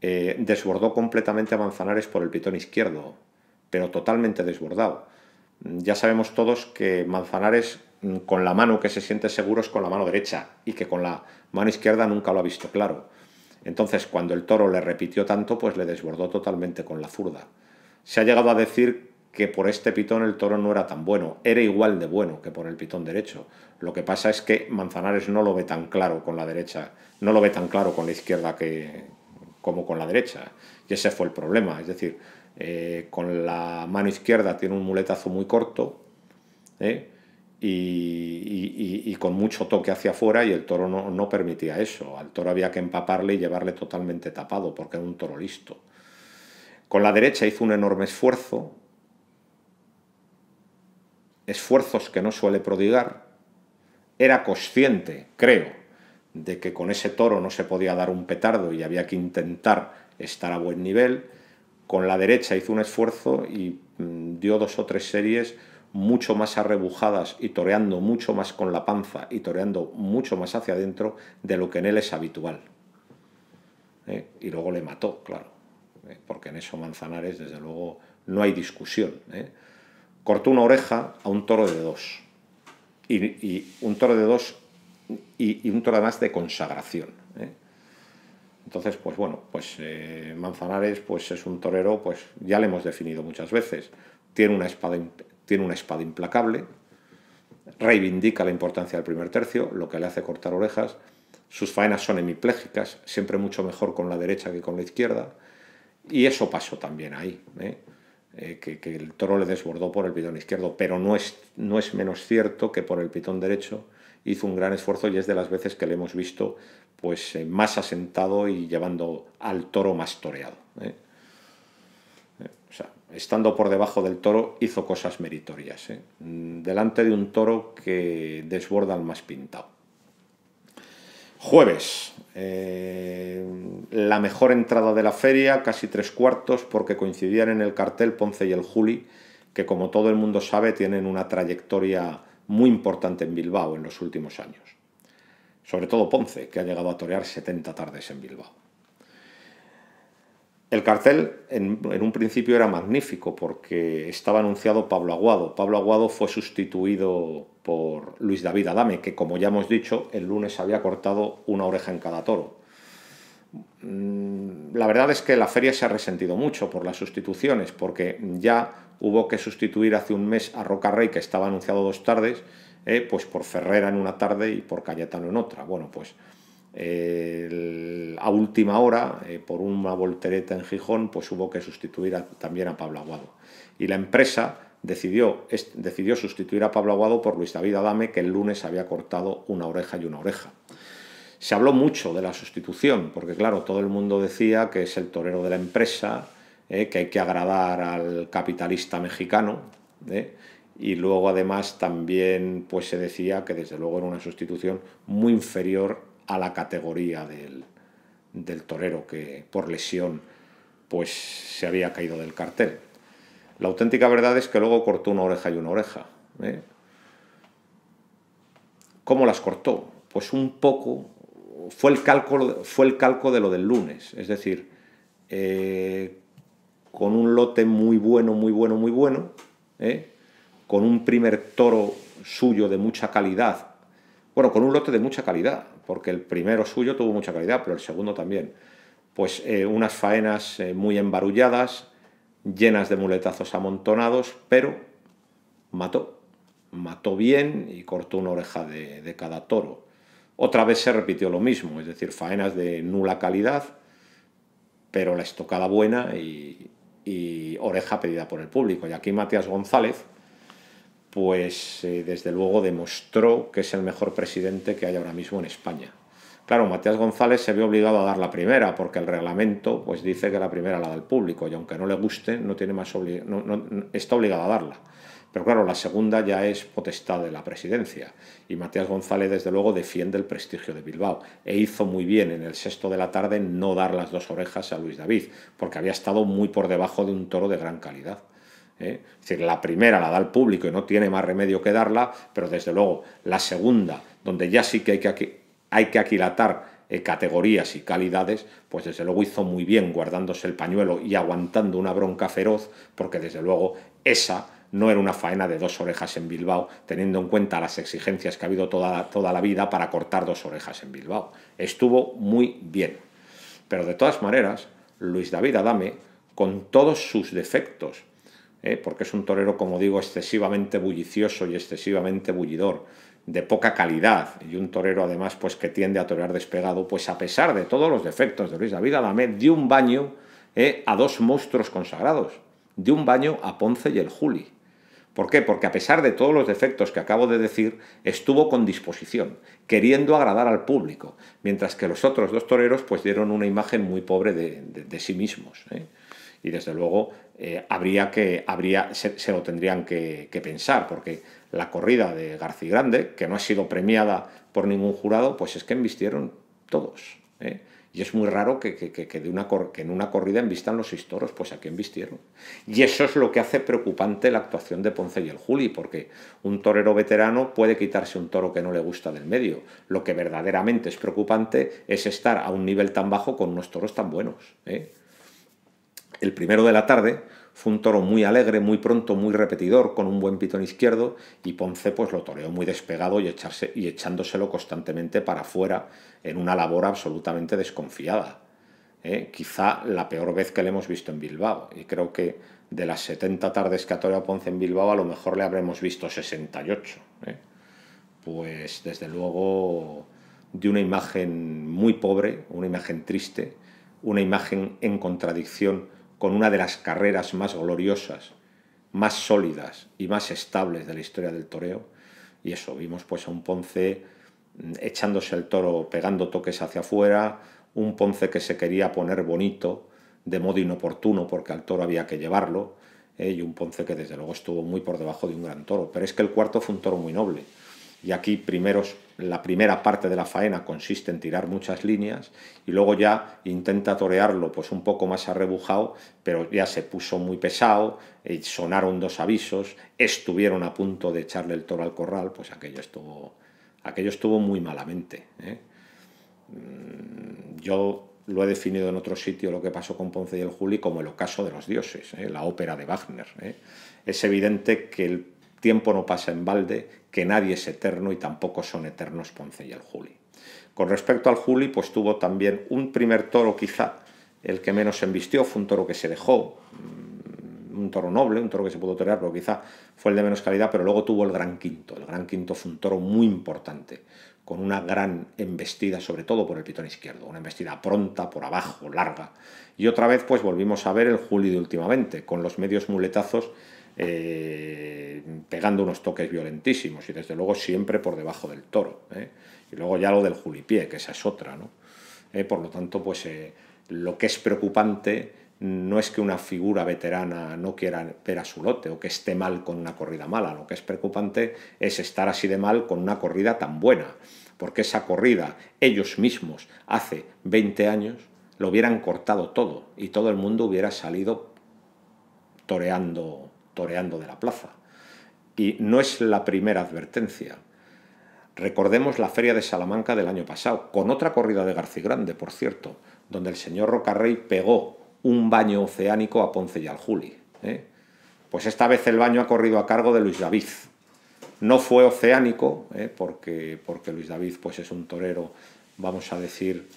Eh, desbordó completamente a Manzanares por el pitón izquierdo, pero totalmente desbordado. Ya sabemos todos que Manzanares mm, con la mano que se siente seguro es con la mano derecha y que con la mano izquierda nunca lo ha visto claro. Entonces, cuando el toro le repitió tanto, pues le desbordó totalmente con la zurda. Se ha llegado a decir que por este pitón el toro no era tan bueno, era igual de bueno que por el pitón derecho. Lo que pasa es que Manzanares no lo ve tan claro con la derecha, no lo ve tan claro con la izquierda que, como con la derecha. Y ese fue el problema. Es decir, eh, con la mano izquierda tiene un muletazo muy corto, ¿eh? y, con mucho toque hacia afuera y el toro no, no, permitía eso. Al toro había que empaparle y llevarle totalmente tapado porque era un toro listo. Con la derecha hizo un enorme esfuerzo, esfuerzos que no suele prodigar. Era consciente, creo, de que con ese toro no se podía dar un petardo y había que intentar estar a buen nivel. Con la derecha hizo un esfuerzo y mm, dio dos o tres series mucho más arrebujadas y toreando mucho más con la panza y toreando mucho más hacia adentro de lo que en él es habitual. ¿Eh? Y luego le mató, claro, ¿eh? porque en eso Manzanares, desde luego, no hay discusión. ¿eh? Cortó una oreja a un toro de dos, y, un toro de dos y, un toro además de consagración. Entonces, pues bueno, pues Manzanares pues es un torero, pues ya le hemos definido muchas veces. Tiene una espada tiene una espada implacable, reivindica la importancia del primer tercio, lo que le hace cortar orejas, sus faenas son hemipléjicas, siempre mucho mejor con la derecha que con la izquierda, y eso pasó también ahí, ¿eh? Eh, que, el toro le desbordó por el pitón izquierdo, pero no es, no es menos cierto que por el pitón derecho hizo un gran esfuerzo y es de las veces que le hemos visto pues, eh, más asentado y llevando al toro más toreado estando por debajo del toro, hizo cosas meritorias. ¿eh? Mm, delante de un toro que desborda al más pintado. Jueves, eh, la mejor entrada de la feria, casi tres cuartos, porque coincidían en el cartel Ponce y el Juli, que como todo el mundo sabe tienen una trayectoria muy importante en Bilbao en los últimos años. Sobre todo Ponce, que ha llegado a torear 70 tardes en Bilbao. El cartel en, un principio era magnífico porque estaba anunciado Pablo Aguado. Pablo Aguado fue sustituido por Luis David Adame, que como ya hemos dicho, el lunes había cortado una oreja en cada toro. Mm, la verdad es que la feria se ha resentido mucho por las sustituciones, porque ya hubo que sustituir hace un mes a Roca Rey, que estaba anunciado dos tardes, eh, pues por Ferrera en una tarde y por Cayetano en otra. Bueno, pues a última hora, eh, por una voltereta en Gijón, pues hubo que sustituir también a Pablo Aguado. Y la empresa decidió, decidió sustituir a Pablo Aguado por Luis David Adame, que el lunes había cortado una oreja y una oreja. Se habló mucho de la sustitución, porque claro, todo el mundo decía que es el torero de la empresa, eh, que hay que agradar al capitalista mexicano, eh, y luego además también pues se decía que desde luego era una sustitución muy inferior a la categoría del, torero que por lesión pues se había caído del cartel. La auténtica verdad es que luego cortó una oreja y una oreja. ¿eh? ¿Cómo las cortó? Pues un poco, fue el cálculo, fue el calco de lo del lunes, es decir, eh, con un lote muy bueno, muy bueno, muy bueno, ¿eh? con un primer toro suyo de mucha calidad, bueno, con un lote de mucha calidad, porque el primero suyo tuvo mucha calidad, pero el segundo también. Pues eh, unas faenas eh, muy embarulladas, llenas de muletazos amontonados, pero mató. Mató bien y cortó una oreja de, cada toro. Otra vez se repitió lo mismo, es decir, faenas de nula calidad, pero la estocada buena y, y oreja pedida por el público. Y aquí Matías González, pues eh, desde luego demostró que es el mejor presidente que hay ahora mismo en España. Claro, Matías González se ve obligado a dar la primera, porque el reglamento pues, dice que la primera la da el público, y aunque no le guste, no tiene más está obligado a darla. Pero claro, la segunda ya es potestad de la presidencia, y Matías González, desde luego, defiende el prestigio de Bilbao, e hizo muy bien en el sexto de la tarde no dar las dos orejas a Luis David, porque había estado muy por debajo de un toro de gran calidad. ¿eh? Es decir, la primera la da al público y no tiene más remedio que darla, pero desde luego la segunda, donde ya sí que hay que, aquilatar eh, categorías y calidades, pues desde luego hizo muy bien guardándose el pañuelo y aguantando una bronca feroz, porque desde luego esa no era una faena de dos orejas en Bilbao, teniendo en cuenta las exigencias que ha habido toda, toda la vida para cortar dos orejas en Bilbao. Estuvo muy bien. Pero de todas maneras, Luis David Adame, con todos sus defectos, ¿eh? porque es un torero, como digo, excesivamente bullicioso y excesivamente bullidor, de poca calidad, y un torero además pues, que tiende a torear despegado, pues a pesar de todos los defectos de Luis David Adamé, dio un baño ¿eh? a dos monstruos consagrados, dio un baño a Ponce y el Juli. ¿Por qué? Porque a pesar de todos los defectos que acabo de decir, estuvo con disposición, queriendo agradar al público, mientras que los otros dos toreros pues dieron una imagen muy pobre de, sí mismos. ¿eh? y desde luego eh, habría que, habría, se, lo tendrían que, pensar, porque la corrida de García Grande, que no ha sido premiada por ningún jurado, pues es que embistieron todos. ¿eh? Y es muy raro que, de una, que en una corrida embistan los seis toros, pues aquí embistieron. Y eso es lo que hace preocupante la actuación de Ponce y el Juli, porque un torero veterano puede quitarse un toro que no le gusta del medio. Lo que verdaderamente es preocupante es estar a un nivel tan bajo con unos toros tan buenos. ¿eh? El primero de la tarde fue un toro muy alegre, muy pronto, muy repetidor, con un buen pitón izquierdo y Ponce pues lo toreó muy despegado y, echarse, y echándoselo constantemente para afuera en una labor absolutamente desconfiada. ¿eh? Quizá la peor vez que le hemos visto en Bilbao y creo que de las 70 tardes que ha toreado Ponce en Bilbao a lo mejor le habremos visto 68. ¿eh? Pues desde luego de una imagen muy pobre, una imagen triste, una imagen en contradicción con una de las carreras más gloriosas, más sólidas y más estables de la historia del toreo. Y eso, vimos pues a un Ponce mm, echándose el toro, pegando toques hacia afuera, un Ponce que se quería poner bonito de modo inoportuno porque al toro había que llevarlo, eh, y un Ponce que desde luego estuvo muy por debajo de un gran toro. Pero es que el cuarto fue un toro muy noble y aquí primero la primera parte de la faena consiste en tirar muchas líneas y luego ya intenta torearlo pues un poco más arrebujado, pero ya se puso muy pesado, eh, sonaron dos avisos, estuvieron a punto de echarle el toro al corral, pues aquello estuvo, aquello estuvo muy malamente. ¿eh? Mm, yo lo he definido en otro sitio lo que pasó con Ponce y el Juli como el ocaso de los dioses, ¿eh? la ópera de Wagner. Es evidente que el tiempo no pasa en balde, que nadie es eterno y tampoco son eternos Ponce y el Juli. Con respecto al Juli, pues tuvo también un primer toro quizá, el que menos embistió, fue un toro que se dejó, mm, un toro noble, un toro que se pudo torear, pero quizá fue el de menos calidad, pero luego tuvo el Gran Quinto. El Gran Quinto fue un toro muy importante, con una gran embestida, sobre todo por el pitón izquierdo, una embestida pronta, por abajo, larga. Y otra vez, pues volvimos a ver el Juli de últimamente, con los medios muletazos eh, pegando unos toques violentísimos y desde luego siempre por debajo del toro. ¿eh? Y luego ya lo del julipié, que esa es otra. ¿no? Eh, por lo tanto, pues lo que es preocupante no es que una figura veterana no quiera ver a su lote o que esté mal con una corrida mala, lo que es preocupante es estar así de mal con una corrida tan buena, porque esa corrida ellos mismos hace 20 años lo hubieran cortado todo y todo el mundo hubiera salido toreando toreando de la plaza. Y no es la primera advertencia. Recordemos la feria de Salamanca del año pasado, con otra corrida de García Grande, por cierto, donde el señor Rocarrey pegó un baño oceánico a Ponce y al Juli. ¿eh? Pues esta vez el baño ha corrido a cargo de Luis David. No fue oceánico, ¿eh? porque, porque Luis David pues, es un torero, vamos a decir,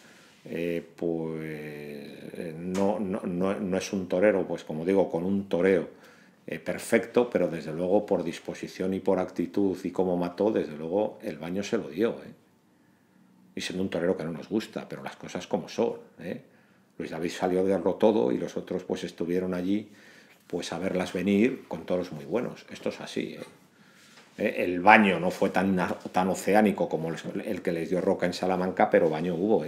eh, pues no, no, no, no, es un torero, pues como digo, con un toreo eh, perfecto, pero desde luego por disposición y por actitud y como mató, desde luego el baño se lo dio. ¿eh? Y siendo un torero que no nos gusta, pero las cosas como son. ¿eh? Luis David salió de todo y los otros pues estuvieron allí pues a verlas venir con toros muy buenos. Esto es así. ¿eh? El baño no fue tan, tan oceánico como el que les dio Roca en Salamanca, pero baño hubo.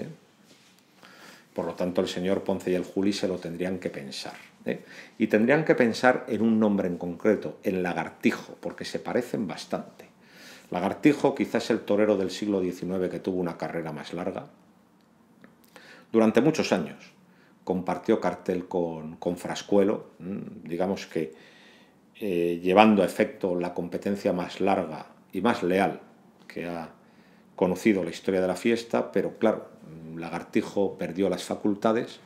Por lo tanto, el señor Ponce y el Juli se lo tendrían que pensar. ¿eh? Y tendrían que pensar en un nombre en concreto, en lagartijo, porque se parecen bastante. Lagartijo quizás el torero del siglo XIX que tuvo una carrera más larga. Durante muchos años compartió cartel con, Frascuelo, digamos que eh, llevando a efecto la competencia más larga y más leal que ha conocido la historia de la fiesta, pero claro, Lagartijo perdió las facultades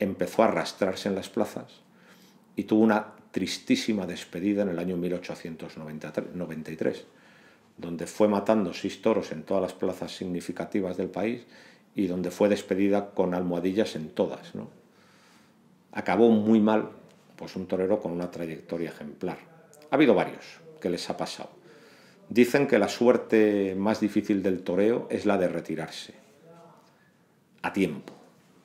empezó a arrastrarse en las plazas y tuvo una tristísima despedida en el año 1893, donde fue matando seis toros en todas las plazas significativas del país y donde fue despedida con almohadillas en todas. Acabó muy mal, pues un torero con una trayectoria ejemplar. Ha habido varios que les ha pasado. Dicen que la suerte más difícil del toreo es la de retirarse a tiempo.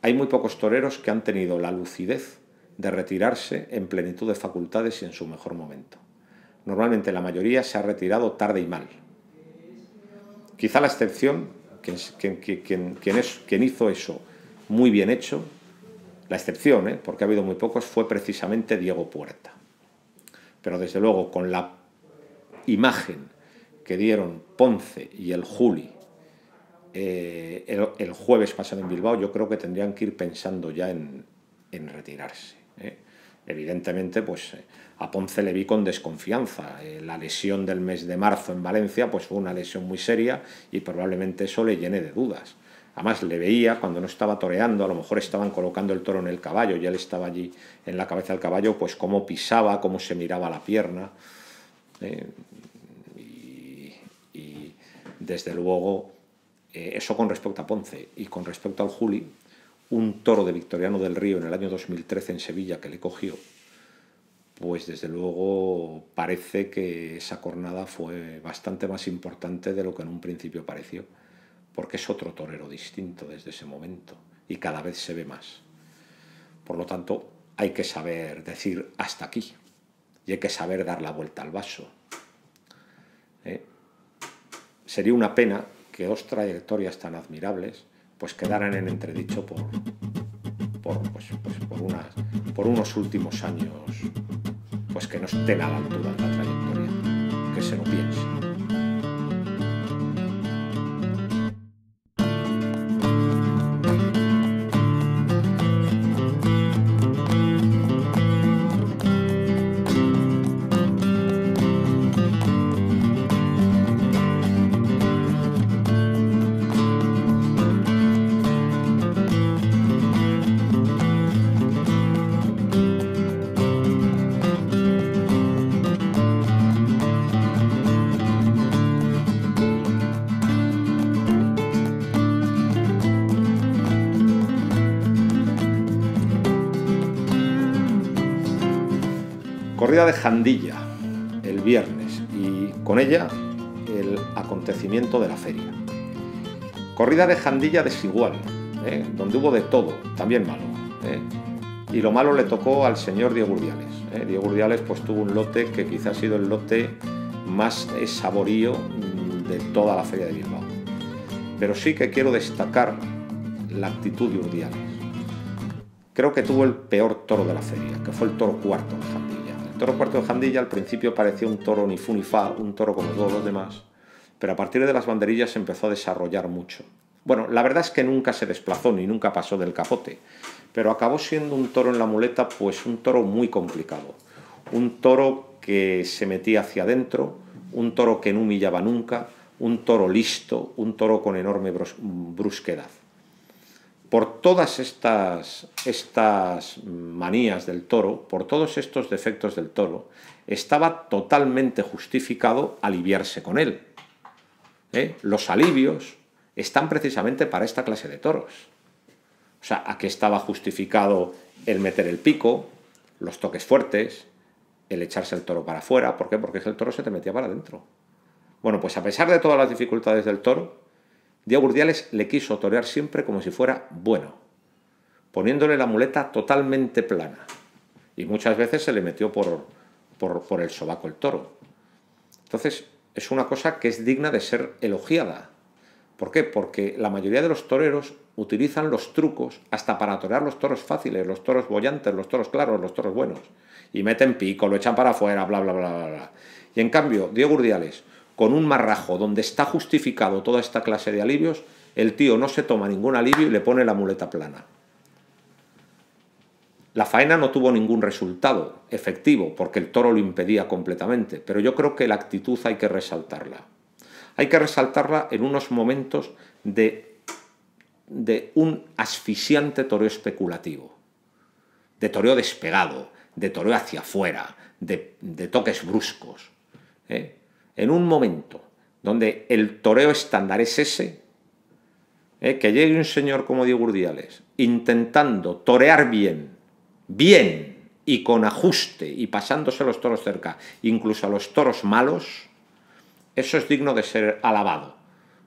Hay muy pocos toreros que han tenido la lucidez de retirarse en plenitud de facultades y en su mejor momento. Normalmente la mayoría se ha retirado tarde y mal. Quizá la excepción, quien, es, quien hizo eso muy bien hecho, la excepción, ¿eh? porque ha habido muy pocos, fue precisamente Diego Puerta. Pero desde luego con la imagen que dieron Ponce y el Juli eh, el, jueves pasado en Bilbao, yo creo que tendrían que ir pensando ya en, en retirarse. ¿eh? Evidentemente, pues a Ponce le vi con desconfianza. Eh, la lesión del mes de marzo en Valencia pues fue una lesión muy seria y probablemente eso le llene de dudas. Además, le veía cuando no estaba toreando, a lo mejor estaban colocando el toro en el caballo y él estaba allí en la cabeza del caballo, pues cómo pisaba, cómo se miraba la pierna. y, desde luego eh, eso con respecto a Ponce y con respecto al Juli, un toro de Victoriano del Río en el año 2013 en Sevilla que le cogió, pues desde luego parece que esa cornada fue bastante más importante de lo que en un principio pareció, porque es otro torero distinto desde ese momento y cada vez se ve más. Por lo tanto, hay que saber decir hasta aquí y hay que saber dar la vuelta al vaso. ¿eh? Sería una pena que dos trayectorias tan admirables pues quedaran en entredicho por, pues, pues, por, unos últimos años pues que no estén a la altura de la trayectoria, que se lo piense. Jandilla el viernes y con ella el acontecimiento de la feria. Corrida de Jandilla desigual, ¿eh? donde hubo de todo, también malo. ¿eh? Y lo malo le tocó al señor Diego Urdiales. ¿eh? Diego Urdiales pues tuvo un lote que quizá ha sido el lote más saborío mm, de toda la feria de Bilbao. Pero sí que quiero destacar la actitud de Urdiales. Creo que tuvo el peor toro de la feria, que fue el toro cuarto toro cuarto de Jandilla al principio parecía un toro ni fu ni fa, un toro como todos los demás, pero a partir de las banderillas se empezó a desarrollar mucho. Bueno, la verdad es que nunca se desplazó ni nunca pasó del capote, pero acabó siendo un toro en la muleta, pues un toro muy complicado. Un toro que se metía hacia adentro, un toro que no humillaba nunca, un toro listo, un toro con enorme brusquedad por todas estas, manías del toro, por todos estos defectos del toro, estaba totalmente justificado aliviarse con él. ¿Eh? Los alivios están precisamente para esta clase de toros. O sea, ¿a qué estaba justificado el meter el pico, los toques fuertes, el echarse el toro para afuera. ¿Por qué? Porque el toro se te metía para adentro. Bueno, pues a pesar de todas las dificultades del toro, Diego Urdiales le quiso torear siempre como si fuera bueno, poniéndole la muleta totalmente plana. Y muchas veces se le metió por, por, el sobaco el toro. Entonces, es una cosa que es digna de ser elogiada. ¿Por qué? Porque la mayoría de los toreros utilizan los trucos hasta para torear los toros fáciles, los toros bollantes, los toros claros, los toros buenos. Y meten pico, lo echan para afuera, bla, bla, bla, bla. bla. Y en cambio, Diego Urdiales, con un marrajo donde está justificado toda esta clase de alivios, el tío no se toma ningún alivio y le pone la muleta plana. La faena no tuvo ningún resultado efectivo porque el toro lo impedía completamente, pero yo creo que la actitud hay que resaltarla. Hay que resaltarla en unos momentos de, de un asfixiante toreo especulativo, de toreo despegado, de toreo hacia afuera, de, toques bruscos. ¿eh? en un momento donde el toreo estándar es ese, ¿eh? que llegue un señor como Diego Urdiales intentando torear bien, bien y con ajuste y pasándose los toros cerca, incluso a los toros malos, eso es digno de ser alabado,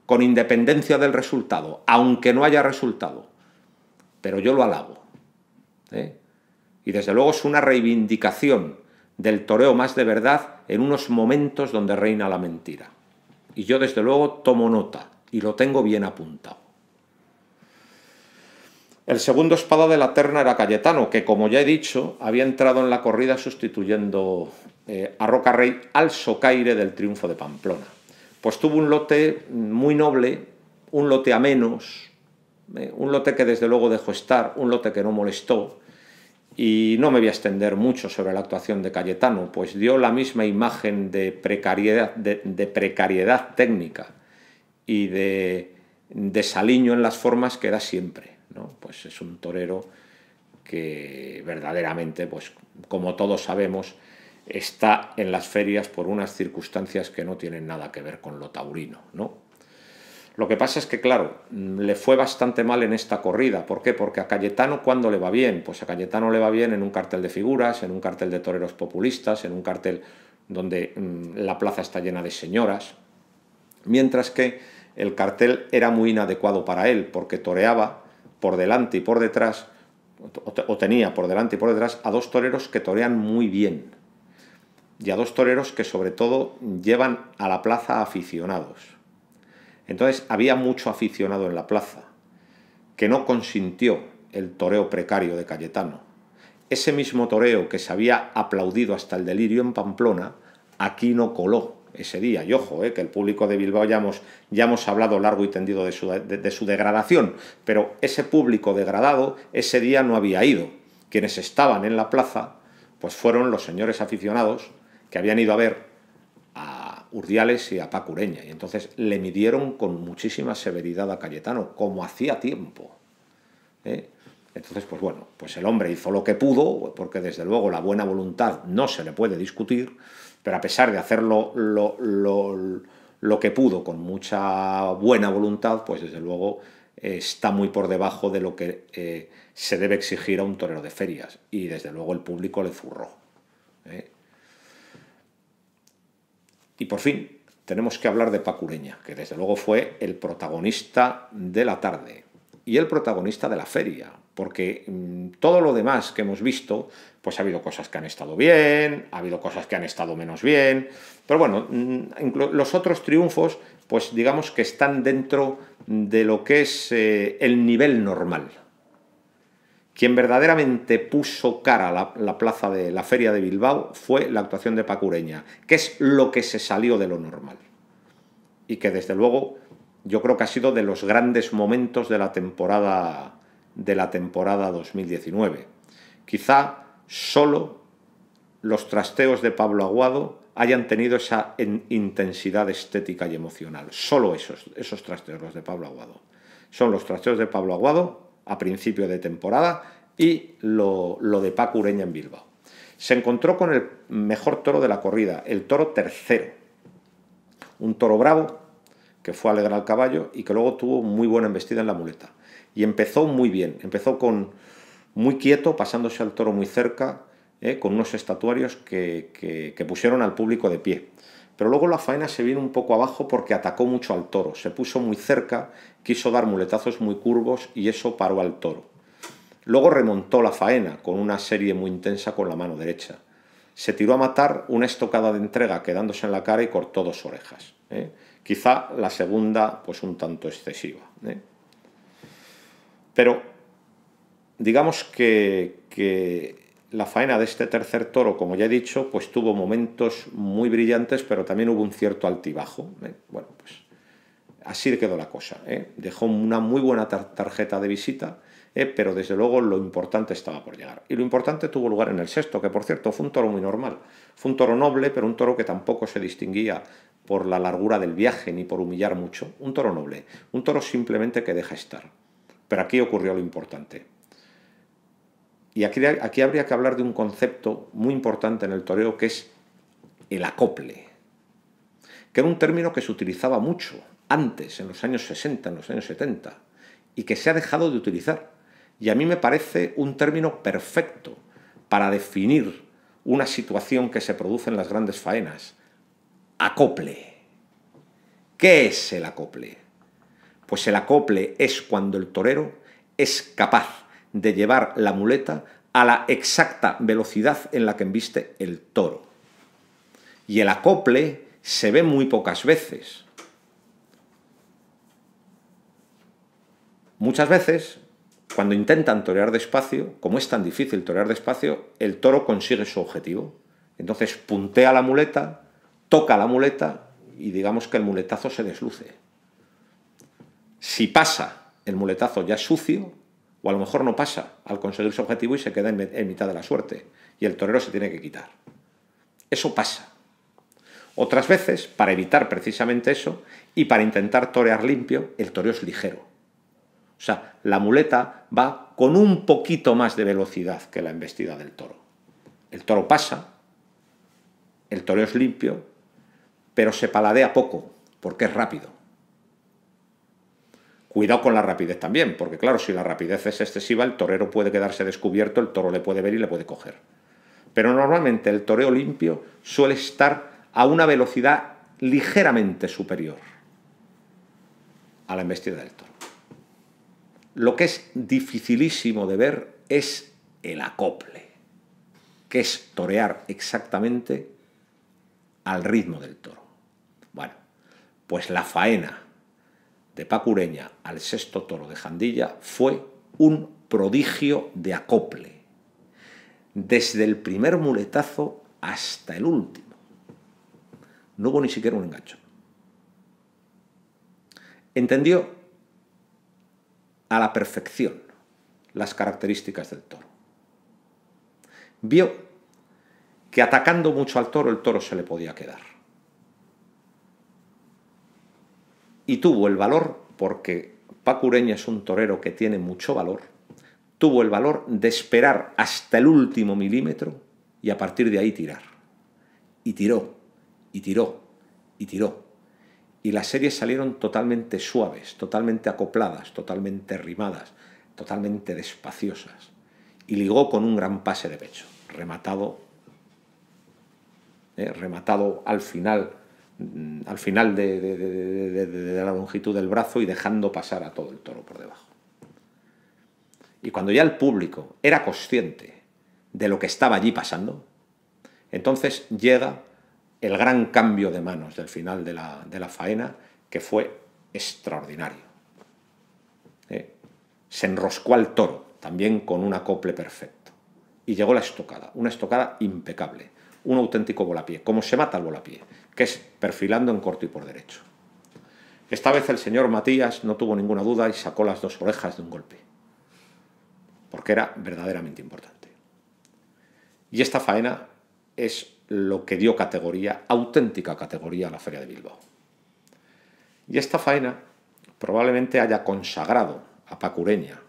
con independencia del resultado, aunque no haya resultado. Pero yo lo alabo. ¿eh? Y desde luego es una reivindicación del toreo más de verdad en unos momentos donde reina la mentira. Y yo desde luego tomo nota y lo tengo bien apuntado. El segundo espada de la terna era Cayetano, que como ya he dicho, había entrado en la corrida sustituyendo eh, a Roca Rey al socaire del triunfo de Pamplona. Pues tuvo un lote muy noble, un lote a menos, eh, un lote que desde luego dejó estar, un lote que no molestó, y no me voy a extender mucho sobre la actuación de Cayetano, pues dio la misma imagen de precariedad, de, precariedad técnica y de desaliño en las formas que da siempre. ¿no? Pues es un torero que verdaderamente, pues como todos sabemos, está en las ferias por unas circunstancias que no tienen nada que ver con lo taurino, ¿no? Lo que pasa es que, claro, le fue bastante mal en esta corrida. ¿Por qué? Porque a Cayetano, ¿cuándo le va bien? Pues a Cayetano le va bien en un cartel de figuras, en un cartel de toreros populistas, en un cartel donde mm, la plaza está llena de señoras. Mientras que el cartel era muy inadecuado para él, porque toreaba por delante y por detrás, o, o tenía por delante y por detrás, a dos toreros que torean muy bien. Y a dos toreros que sobre todo llevan a la plaza aficionados entonces había mucho aficionado en la plaza que no consintió el toreo precario de Cayetano. Ese mismo toreo que se había aplaudido hasta el delirio en Pamplona, aquí no coló ese día. Y ojo, eh, que el público de Bilbao ya hemos, ya hemos hablado largo y tendido de su degradación, pero ese público degradado ese día no había ido. Quienes estaban en la plaza, pues fueron los señores aficionados que habían ido a ver Urdiales y a Pacureña. Y entonces le midieron con muchísima severidad a Cayetano, como hacía tiempo. ¿eh? Entonces, pues bueno, pues el hombre hizo lo que pudo, porque desde luego la buena voluntad no se le puede discutir, pero a pesar de hacerlo lo, lo, que pudo con mucha buena voluntad, pues desde luego eh, está muy por debajo de lo que eh, se debe exigir a un torero de ferias. Y desde luego el público le zurró. Y por fin, tenemos que hablar de Pacureña, que desde luego fue el protagonista de la tarde y el protagonista de la feria, porque mm, todo lo demás que hemos visto, pues ha habido cosas que han estado bien, ha habido cosas que han estado menos bien, pero bueno, mm, los otros triunfos, pues digamos que están dentro de lo que es eh, el nivel normal, quien verdaderamente puso cara a la, plaza de la Feria de Bilbao fue la actuación de Pacureña, que es lo que se salió de lo normal. Y que desde luego yo creo que ha sido de los grandes momentos de la temporada, de la temporada 2019. Quizá solo los trasteos de Pablo Aguado hayan tenido esa intensidad estética y emocional. Solo esos, esos trasteos, los de Pablo Aguado. Son los trasteos de Pablo Aguado a principio de temporada y lo, de Paco Ureña en Bilbao. Se encontró con el mejor toro de la corrida, el toro tercero. Un toro bravo que fue alegre al caballo y que luego tuvo muy buena embestida en la muleta. Y empezó muy bien, empezó con muy quieto, pasándose al toro muy cerca, eh, con unos estatuarios que pusieron al público de pie pero luego la faena se vino un poco abajo porque atacó mucho al toro, se puso muy cerca, quiso dar muletazos muy curvos y eso paró al toro. Luego remontó la faena con una serie muy intensa con la mano derecha. Se tiró a matar una estocada de entrega quedándose en la cara y cortó dos orejas. ¿eh? Quizá la segunda pues un tanto excesiva. ¿eh? Pero digamos que, que la faena de este tercer toro, como ya he dicho, pues tuvo momentos muy brillantes, pero también hubo un cierto altibajo. ¿eh? Bueno, pues así quedó la cosa. ¿eh? Dejó una muy buena tarjeta de visita, ¿eh? pero desde luego lo importante estaba por llegar. Y lo importante tuvo lugar en el sexto, que por cierto fue un toro muy normal. Fue un toro noble, pero un toro que tampoco se distinguía por la largura del viaje ni por humillar mucho. Un toro noble, un toro simplemente que deja estar. Pero aquí ocurrió lo importante. Y aquí, habría que hablar de un concepto muy importante en el toreo que es el acople, que era un término que se utilizaba mucho antes, en los años 60, en los años 70, y que se ha dejado de utilizar. Y a mí me parece un término perfecto para definir una situación que se produce en las grandes faenas. Acople. ¿Qué es el acople? Pues el acople es cuando el torero es capaz de llevar la muleta a la exacta velocidad en la que embiste el toro. Y el acople se ve muy pocas veces. Muchas veces, cuando intentan torear despacio, como es tan difícil torear despacio, el toro consigue su objetivo. Entonces puntea la muleta, toca la muleta y digamos que el muletazo se desluce. Si pasa el muletazo ya sucio, o a lo mejor no pasa al conseguir su objetivo y se queda en, mitad de la suerte. Y el torero se tiene que quitar. Eso pasa. Otras veces, para evitar precisamente eso y para intentar torear limpio, el toreo es ligero. O sea, la muleta va con un poquito más de velocidad que la embestida del toro. El toro pasa, el toreo es limpio, pero se paladea poco porque es rápido. Cuidado con la rapidez también, porque claro, si la rapidez es excesiva, el torero puede quedarse descubierto, el toro le puede ver y le puede coger. Pero normalmente el toreo limpio suele estar a una velocidad ligeramente superior a la embestida del toro. Lo que es dificilísimo de ver es el acople, que es torear exactamente al ritmo del toro. Bueno, pues la faena de Pacureña al sexto toro de Jandilla fue un prodigio de acople, desde el primer muletazo hasta el último. No hubo ni siquiera un engancho. Entendió a la perfección las características del toro. Vio que atacando mucho al toro el toro se le podía quedar. y tuvo el valor, porque Pacureña es un torero que tiene mucho valor, tuvo el valor de esperar hasta el último milímetro y a partir de ahí tirar. Y tiró, y tiró, y tiró. Y las series salieron totalmente suaves, totalmente acopladas, totalmente rimadas, totalmente despaciosas. Y ligó con un gran pase de pecho, rematado, eh, rematado al final al final de, la longitud del brazo y dejando pasar a todo el toro por debajo. Y cuando ya el público era consciente de lo que estaba allí pasando, entonces llega el gran cambio de manos del final de la, faena, que fue extraordinario. ¿Eh? Se enroscó al toro, también con un acople perfecto. Y llegó la estocada, una estocada impecable, un auténtico volapié, como se mata el volapié que es perfilando en corto y por derecho. Esta vez el señor Matías no tuvo ninguna duda y sacó las dos orejas de un golpe, porque era verdaderamente importante. Y esta faena es lo que dio categoría, auténtica categoría a la Feria de Bilbao. Y esta faena probablemente haya consagrado a Pacureña.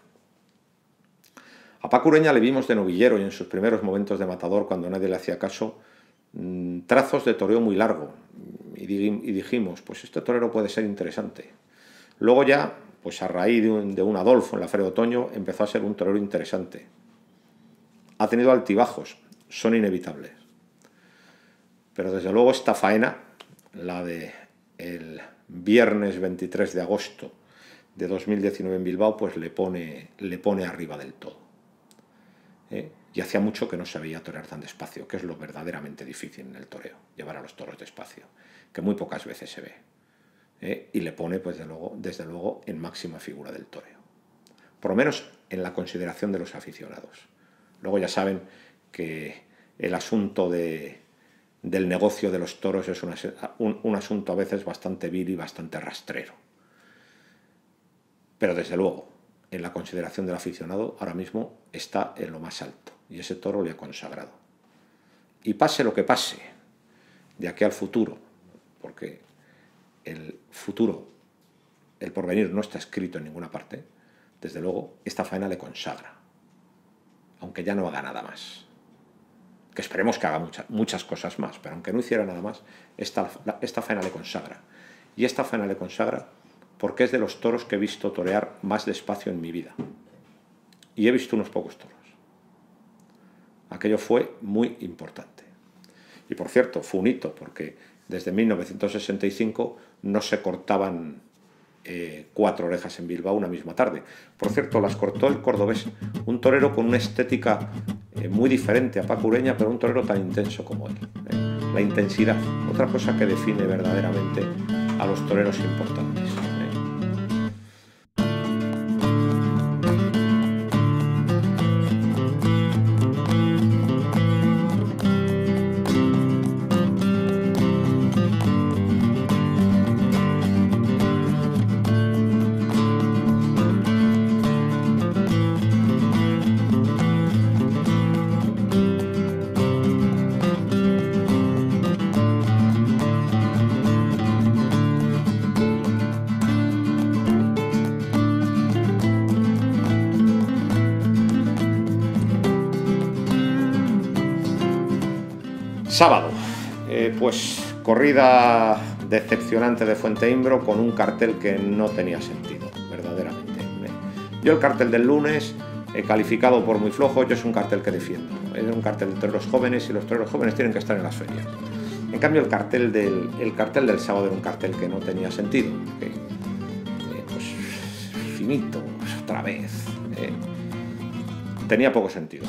A Pacureña le vimos de novillero y en sus primeros momentos de matador, cuando nadie le hacía caso, Mm, trazos de toreo muy largo y, dijimos, pues este torero puede ser interesante. Luego ya, pues a raíz de un, Adolfo en la Feria de Otoño, empezó a ser un torero interesante. Ha tenido altibajos, son inevitables. Pero desde luego esta faena, la de el viernes 23 de agosto de 2019 en Bilbao, pues le pone, le pone arriba del todo. ¿eh? Y hacía mucho que no se veía torear tan despacio, que es lo verdaderamente difícil en el toreo, llevar a los toros despacio, que muy pocas veces se ve. ¿eh? Y le pone, pues, de luego, desde luego, en máxima figura del toreo. Por lo menos en la consideración de los aficionados. Luego ya saben que el asunto del negocio de los toros es un, asunto a veces bastante vil y bastante rastrero. Pero desde luego, en la consideración del aficionado ahora mismo está en lo más alto y ese toro le ha consagrado. Y pase lo que pase, de aquí al futuro, porque el futuro, el porvenir no está escrito en ninguna parte, desde luego esta faena le consagra, aunque ya no haga nada más. Que esperemos que haga muchas, muchas cosas más, pero aunque no hiciera nada más, esta, esta faena le consagra. Y esta faena le consagra porque es de los toros que he visto torear más despacio en mi vida. Y he visto unos pocos toros. Aquello fue muy importante. Y por cierto, fue un hito, porque desde 1965 no se cortaban eh, cuatro orejas en Bilbao una misma tarde. Por cierto, las cortó el cordobés, un torero con una estética eh, muy diferente a Paco Ureña, pero un torero tan intenso como él. ¿eh? La intensidad, otra cosa que define verdaderamente a los toreros importantes. sábado. Eh, pues corrida decepcionante de Fuente Imbro con un cartel que no tenía sentido, verdaderamente. Yo el cartel del lunes he eh, calificado por muy flojo, yo es un cartel que defiendo. Es un cartel de los jóvenes y los toreros jóvenes tienen que estar en las ferias. En cambio el cartel del, cartel del sábado era un cartel que no tenía sentido. Eh, pues finito, pues, otra vez. tenía poco sentido.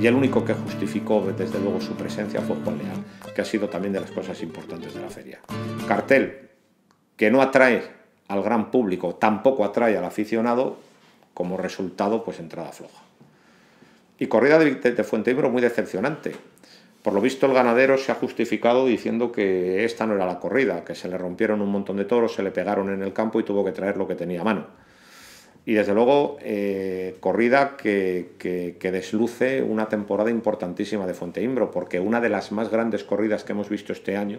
Y el único que justificó, desde luego, su presencia fue Juan Leal, que ha sido también de las cosas importantes de la feria. Cartel que no atrae al gran público, tampoco atrae al aficionado, como resultado, pues entrada floja. Y corrida de, Fuenteibro muy decepcionante. Por lo visto, el ganadero se ha justificado diciendo que esta no era la corrida, que se le rompieron un montón de toros, se le pegaron en el campo y tuvo que traer lo que tenía a mano y desde luego, eh, corrida que, desluce una temporada importantísima de Fuenteimbro, porque una de las más grandes corridas que hemos visto este año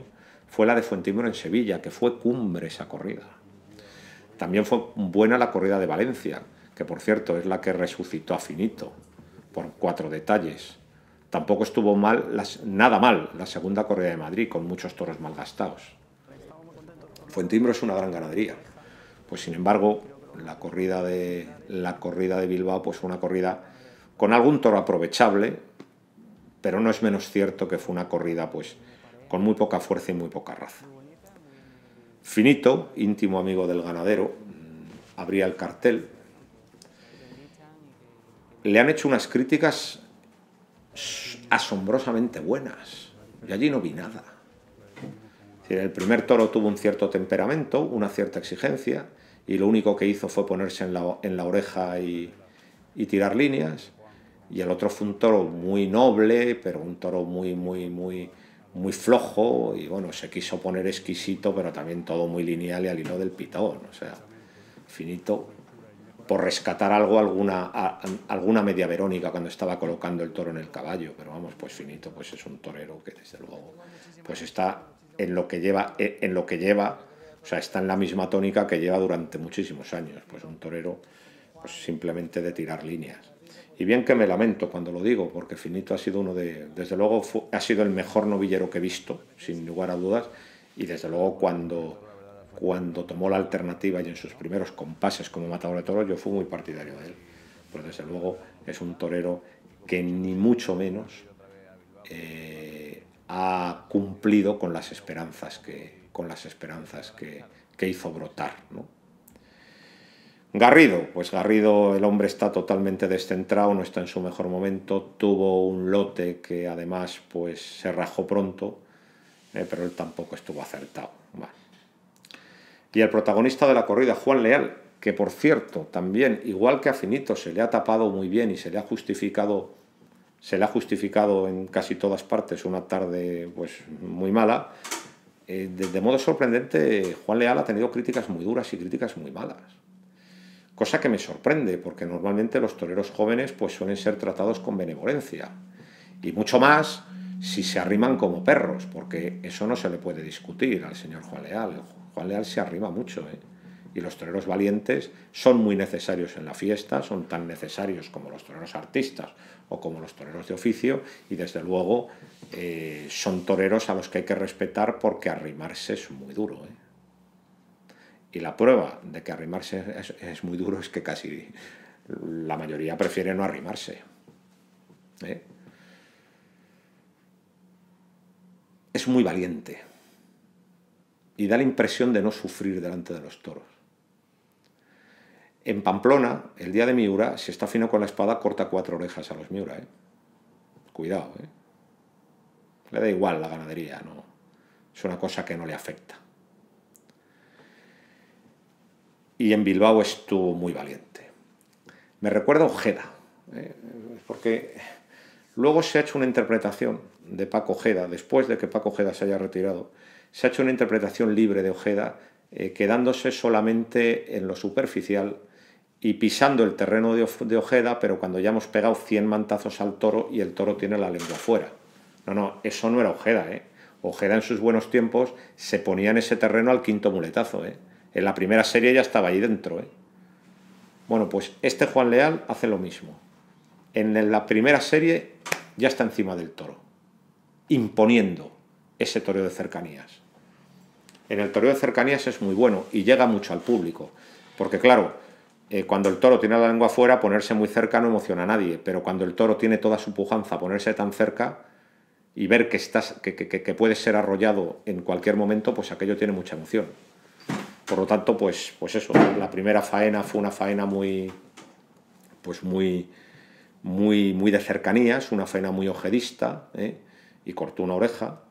fue la de Fuenteimbro en Sevilla, que fue cumbre esa corrida. También fue buena la corrida de Valencia, que por cierto es la que resucitó a Finito, por cuatro detalles. Tampoco estuvo mal, nada mal, la segunda corrida de Madrid, con muchos toros malgastados. Fuenteimbro es una gran ganadería. Pues sin embargo, la corrida de, la corrida de Bilbao pues fue una corrida con algún toro aprovechable, pero no es menos cierto que fue una corrida pues con muy poca fuerza y muy poca raza. Finito, íntimo amigo del ganadero, mm, abría el cartel. Le han hecho unas críticas asombrosamente buenas. Y allí no vi nada. El primer toro tuvo un cierto temperamento, una cierta exigencia y lo único que hizo fue ponerse en la, en la oreja y, y, tirar líneas. Y el otro fue un toro muy noble, pero un toro muy, muy, muy, muy flojo. Y bueno, se quiso poner exquisito, pero también todo muy lineal y al hilo del pitón. O sea, finito por rescatar algo, alguna, alguna media verónica cuando estaba colocando el toro en el caballo, pero vamos, pues finito, pues es un torero que desde luego, pues está en lo que lleva, en lo que lleva o sea, está en la misma tónica que lleva durante muchísimos años, pues un torero pues simplemente de tirar líneas. Y bien que me lamento cuando lo digo, porque Finito ha sido uno de, desde luego ha sido el mejor novillero que he visto, sin lugar a dudas, y desde luego cuando, cuando tomó la alternativa y en sus primeros compases como matador de toros, yo fui muy partidario de él. Pero desde luego es un torero que ni mucho menos eh, ha cumplido con las esperanzas que, con las esperanzas que, hizo brotar. ¿no? Garrido, pues Garrido, el hombre está totalmente descentrado, no está en su mejor momento, tuvo un lote que además pues se rajó pronto, eh, pero él tampoco estuvo acertado. Y el protagonista de la corrida, Juan Leal, que por cierto, también, igual que a Finito, se le ha tapado muy bien y se le ha justificado, se le ha justificado en casi todas partes una tarde pues muy mala, eh, de, modo sorprendente, Juan Leal ha tenido críticas muy duras y críticas muy malas. Cosa que me sorprende, porque normalmente los toreros jóvenes pues, suelen ser tratados con benevolencia. Y mucho más si se arriman como perros, porque eso no se le puede discutir al señor Juan Leal. Juan Leal se arrima mucho, ¿eh? y los toreros valientes son muy necesarios en la fiesta, son tan necesarios como los toreros artistas o como los toreros de oficio y desde luego eh, son toreros a los que hay que respetar porque arrimarse es muy duro. ¿eh? Y la prueba de que arrimarse es, muy duro es que casi la mayoría prefiere no arrimarse. ¿eh? Es muy valiente y da la impresión de no sufrir delante de los toros. En Pamplona, el día de Miura, si está fino con la espada, corta cuatro orejas a los Miura. Cuidado, ¿eh? Le da igual la ganadería, no. Es una cosa que no le afecta. Y en Bilbao estuvo muy valiente. Me recuerda Ojeda, ¿eh? porque luego se ha hecho una interpretación de Paco Ojeda, después de que Paco Ojeda se haya retirado, se ha hecho una interpretación libre de Ojeda, eh, quedándose solamente en lo superficial y pisando el terreno de, Ojeda, pero cuando ya hemos pegado 100 mantazos al toro y el toro tiene la lengua fuera. No, no, eso no era Ojeda, ¿eh? Ojeda en sus buenos tiempos se ponía en ese terreno al quinto muletazo, ¿eh? En la primera serie ya estaba ahí dentro, ¿eh? Bueno, pues este Juan Leal hace lo mismo. En la primera serie ya está encima del toro, imponiendo ese toreo de cercanías. En el toreo de cercanías es muy bueno y llega mucho al público, porque claro, eh, cuando el toro tiene la lengua afuera, ponerse muy cerca no emociona a nadie, pero cuando el toro tiene toda su pujanza, ponerse tan cerca, y ver que, estás, que, que, que puedes ser arrollado en cualquier momento, pues aquello tiene mucha emoción. Por lo tanto, pues, pues eso, la primera faena fue una faena muy, pues muy, muy, muy de cercanías, una faena muy ojedista, ¿eh? y cortó una oreja.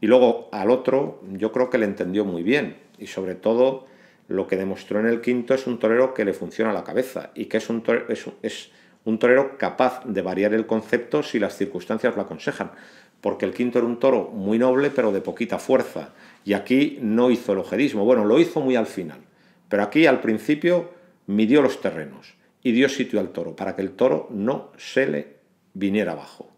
Y luego al otro yo creo que le entendió muy bien, y sobre todo lo que demostró en el quinto es un torero que le funciona la cabeza, y que es es un torero capaz de variar el concepto si las circunstancias lo aconsejan porque el quinto era un toro muy noble, pero de poquita fuerza. Y aquí no hizo el ojerismo. Bueno, lo hizo muy al final. Pero aquí al principio midió los terrenos y dio sitio al toro para que el toro no se le viniera abajo.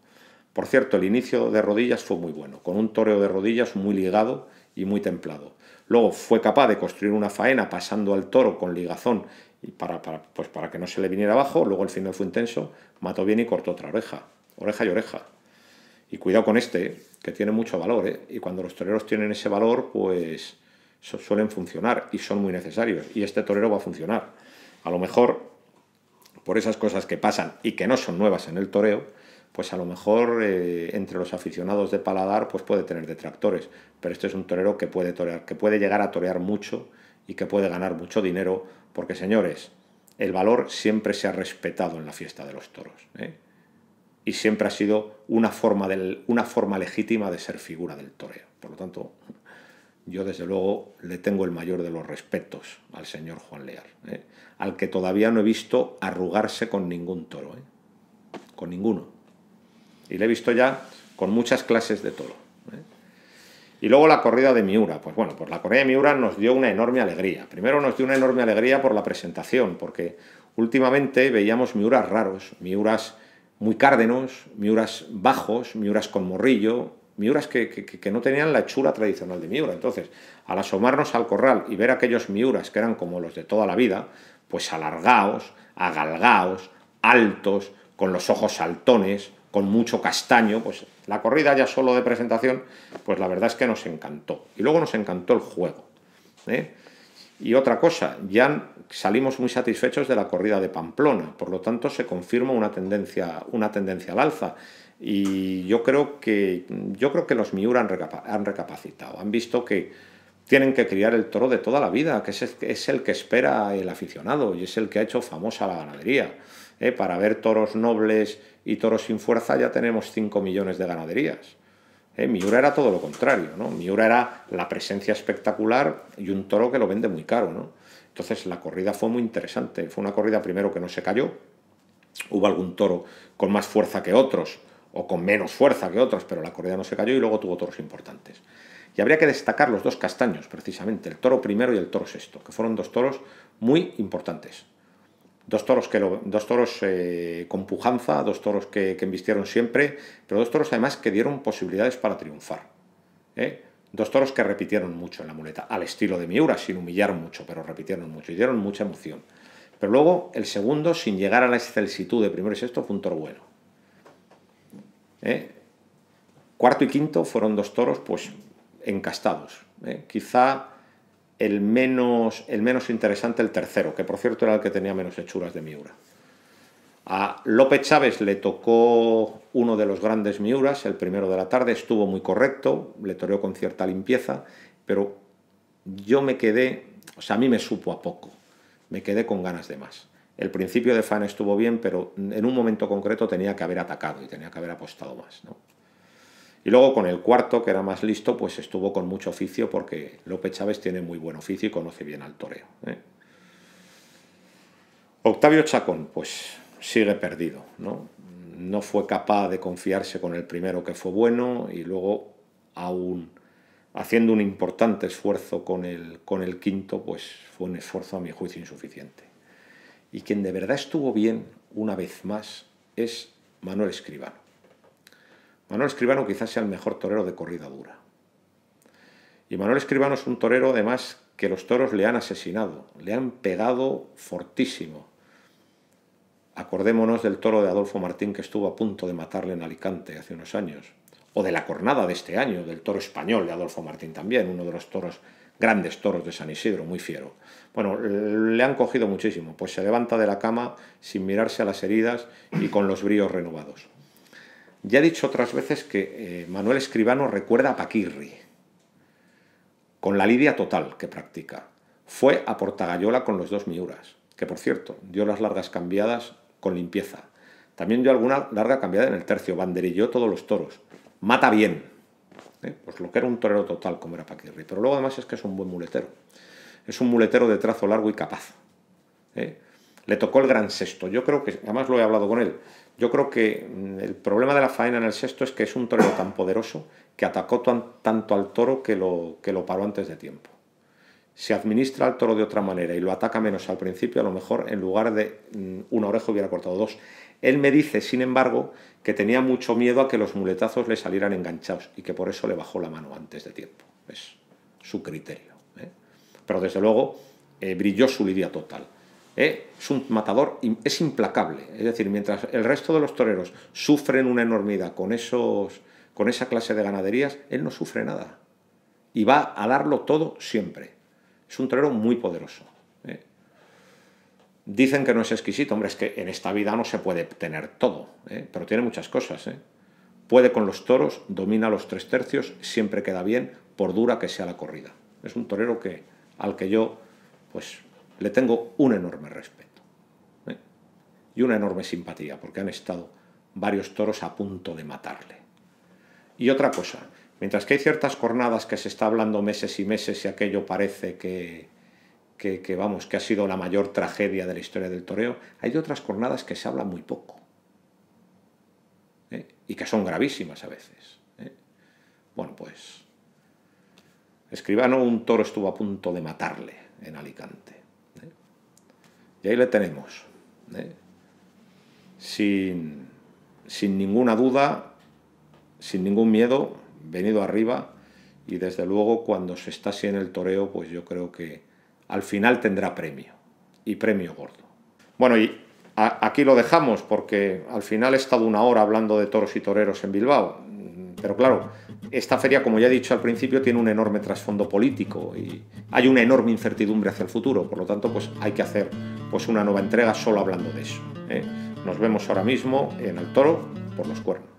Por cierto, el inicio de rodillas fue muy bueno, con un toreo de rodillas muy ligado y muy templado. Luego fue capaz de construir una faena pasando al toro con ligazón y para, para pues que no se le viniera abajo. Luego el final fue intenso, mató bien y cortó otra oreja, oreja y oreja. Y cuidado con este, que tiene mucho valor. ¿eh? Y cuando los toreros tienen ese valor, pues suelen funcionar y son muy necesarios. Y este torero va a funcionar. A lo mejor, por esas cosas que pasan y que no son nuevas en el toreo, pues a lo mejor eh, entre los aficionados de paladar pues puede tener detractores. Pero este es un torero que puede torear, que puede llegar a torear mucho y que puede ganar mucho dinero, porque señores, el valor siempre se ha respetado en la fiesta de los toros. ¿eh? y siempre ha sido una forma, una forma legítima de ser figura del toreo. Por lo tanto, yo desde luego le tengo el mayor de los respetos al señor Juan Lear, ¿eh? al que todavía no he visto arrugarse con ningún toro, ¿eh? con ninguno. Y le he visto ya con muchas clases de toro. ¿eh? Y luego la corrida de Miura. Pues bueno, pues la corrida de Miura nos dio una enorme alegría. Primero nos dio una enorme alegría por la presentación, porque últimamente veíamos Miuras raros, Miuras muy cárdenos, miuras bajos, miuras con morrillo, miuras que, no tenían la hechura tradicional de miura. Entonces, al asomarnos al corral y ver aquellos miuras que eran como los de toda la vida, pues alargaos, agalgaos, altos, con los ojos saltones, con mucho castaño, pues la corrida ya solo de presentación, pues la verdad es que nos encantó. Y luego nos encantó el juego. ¿eh? Y otra cosa, ya salimos muy satisfechos de la corrida de Pamplona, por lo tanto se confirma una tendencia, una tendencia al alza. Y yo creo que, yo creo que los Miura han, recapacitado, han visto que tienen que criar el toro de toda la vida, que es, el que espera el aficionado y es el que ha hecho famosa la ganadería. ¿eh? Para ver toros nobles y toros sin fuerza ya tenemos 5 millones de ganaderías. Eh, Miura era todo lo contrario, ¿no? Miura era la presencia espectacular y un toro que lo vende muy caro, Entonces la corrida fue muy interesante. Fue una corrida primero que no se cayó. Hubo algún toro con más fuerza que otros o con menos fuerza que otros, pero la corrida no se cayó y luego tuvo toros importantes. Y habría que destacar los dos castaños, precisamente, el toro primero y el toro sexto, que fueron dos toros muy importantes. Dos toros, que dos toros eh, con pujanza, dos toros que, que, embistieron siempre, pero dos toros además que dieron posibilidades para triunfar. ¿eh? Dos toros que repitieron mucho en la muleta, al estilo de Miura, sin humillar mucho, pero repitieron mucho y dieron mucha emoción. Pero luego el segundo, sin llegar a la excelsitud de primero y sexto, fue un toro bueno. ¿eh? Cuarto y quinto fueron dos toros pues encastados. Quizá el menos, interesante el tercero, que por cierto era el que tenía menos hechuras de Miura. A López Chávez le tocó uno de los grandes Miuras, el primero de la tarde, estuvo muy correcto, le toreó con cierta limpieza, pero yo me quedé, o sea, a mí me supo a poco, me quedé con ganas de más. El principio de Fan estuvo bien, pero en un momento concreto tenía que haber atacado y tenía que haber apostado más. ¿no? Y luego con el cuarto, que era más listo, pues estuvo con mucho oficio porque López Chávez tiene muy buen oficio y conoce bien al toreo. ¿eh? Octavio Chacón, pues sigue perdido, ¿no? No fue capaz de confiarse con el primero que fue bueno y luego aún haciendo un importante esfuerzo con el, con el quinto, pues fue un esfuerzo a mi juicio insuficiente. Y quien de verdad estuvo bien, una vez más, es Manuel Escribano. Manuel Escribano quizás sea el mejor torero de corrida dura. Y Manuel Escribano es un torero además que los toros le han asesinado, le han pegado fortísimo. Acordémonos del toro de Adolfo Martín que estuvo a punto de matarle en Alicante hace unos años, o de la cornada de este año, del toro español de Adolfo Martín también, uno de los toros grandes toros de San Isidro, muy fiero. Bueno, le han cogido muchísimo, pues se levanta de la cama sin mirarse a las heridas y con los bríos renovados. Ya he dicho otras veces que eh, Manuel Escribano recuerda a Paquirri, con la lidia total que practica. Fue a Portagayola con los dos Miuras, que por cierto, dio las largas cambiadas con limpieza. También dio alguna larga cambiada en el tercio, banderilló todos los toros. Mata bien. ¿eh? Pues lo que era un torero total, como era Paquirri. Pero luego además es que es un buen muletero. Es un muletero de trazo largo y capaz. ¿eh? Le tocó el gran sexto. Yo creo que, además lo he hablado con él, yo creo que mm, el problema de la faena en el sexto es que es un torero tan poderoso que atacó tanto al toro que lo, que lo paró antes de tiempo. Si administra al toro de otra manera y lo ataca menos al principio, a lo mejor en lugar de mm, una oreja hubiera cortado dos. Él me dice, sin embargo, que tenía mucho miedo a que los muletazos le salieran enganchados y que por eso le bajó la mano antes de tiempo. Es su criterio. ¿eh? Pero desde luego eh, brilló su lidia total. ¿eh? es un matador, es implacable. Es decir, mientras el resto de los toreros sufren una enormidad con, esos, con esa clase de ganaderías, él no sufre nada. Y va a darlo todo siempre. Es un torero muy poderoso. ¿eh? Dicen que no es exquisito, hombre, es que en esta vida no se puede tener todo, ¿eh? pero tiene muchas cosas. Puede con los toros, domina los tres tercios, siempre queda bien, por dura que sea la corrida. Es un torero que, al que yo, pues le tengo un enorme respeto ¿eh? y una enorme simpatía, porque han estado varios toros a punto de matarle. Y otra cosa, mientras que hay ciertas jornadas que se está hablando meses y meses y aquello parece que, vamos, que ha sido la mayor tragedia de la historia del toreo, hay otras jornadas que se habla muy poco. ¿eh? Y que son gravísimas a veces. ¿eh? Bueno, pues. Escribano, un toro estuvo a punto de matarle en Alicante. Y ahí le tenemos. ¿eh? Sin, ninguna duda, sin ningún miedo, venido arriba. Y desde luego, cuando se está así en el toreo, pues yo creo que al final tendrá premio. Y premio gordo. Bueno, y aquí lo dejamos porque al final he estado una hora hablando de toros y toreros en Bilbao pero claro, esta feria, como ya he dicho al principio, tiene un enorme trasfondo político y hay una enorme incertidumbre hacia el futuro. Por lo tanto, pues hay que hacer pues, una nueva entrega solo hablando de eso. ¿eh? Nos vemos ahora mismo en el toro por los cuernos.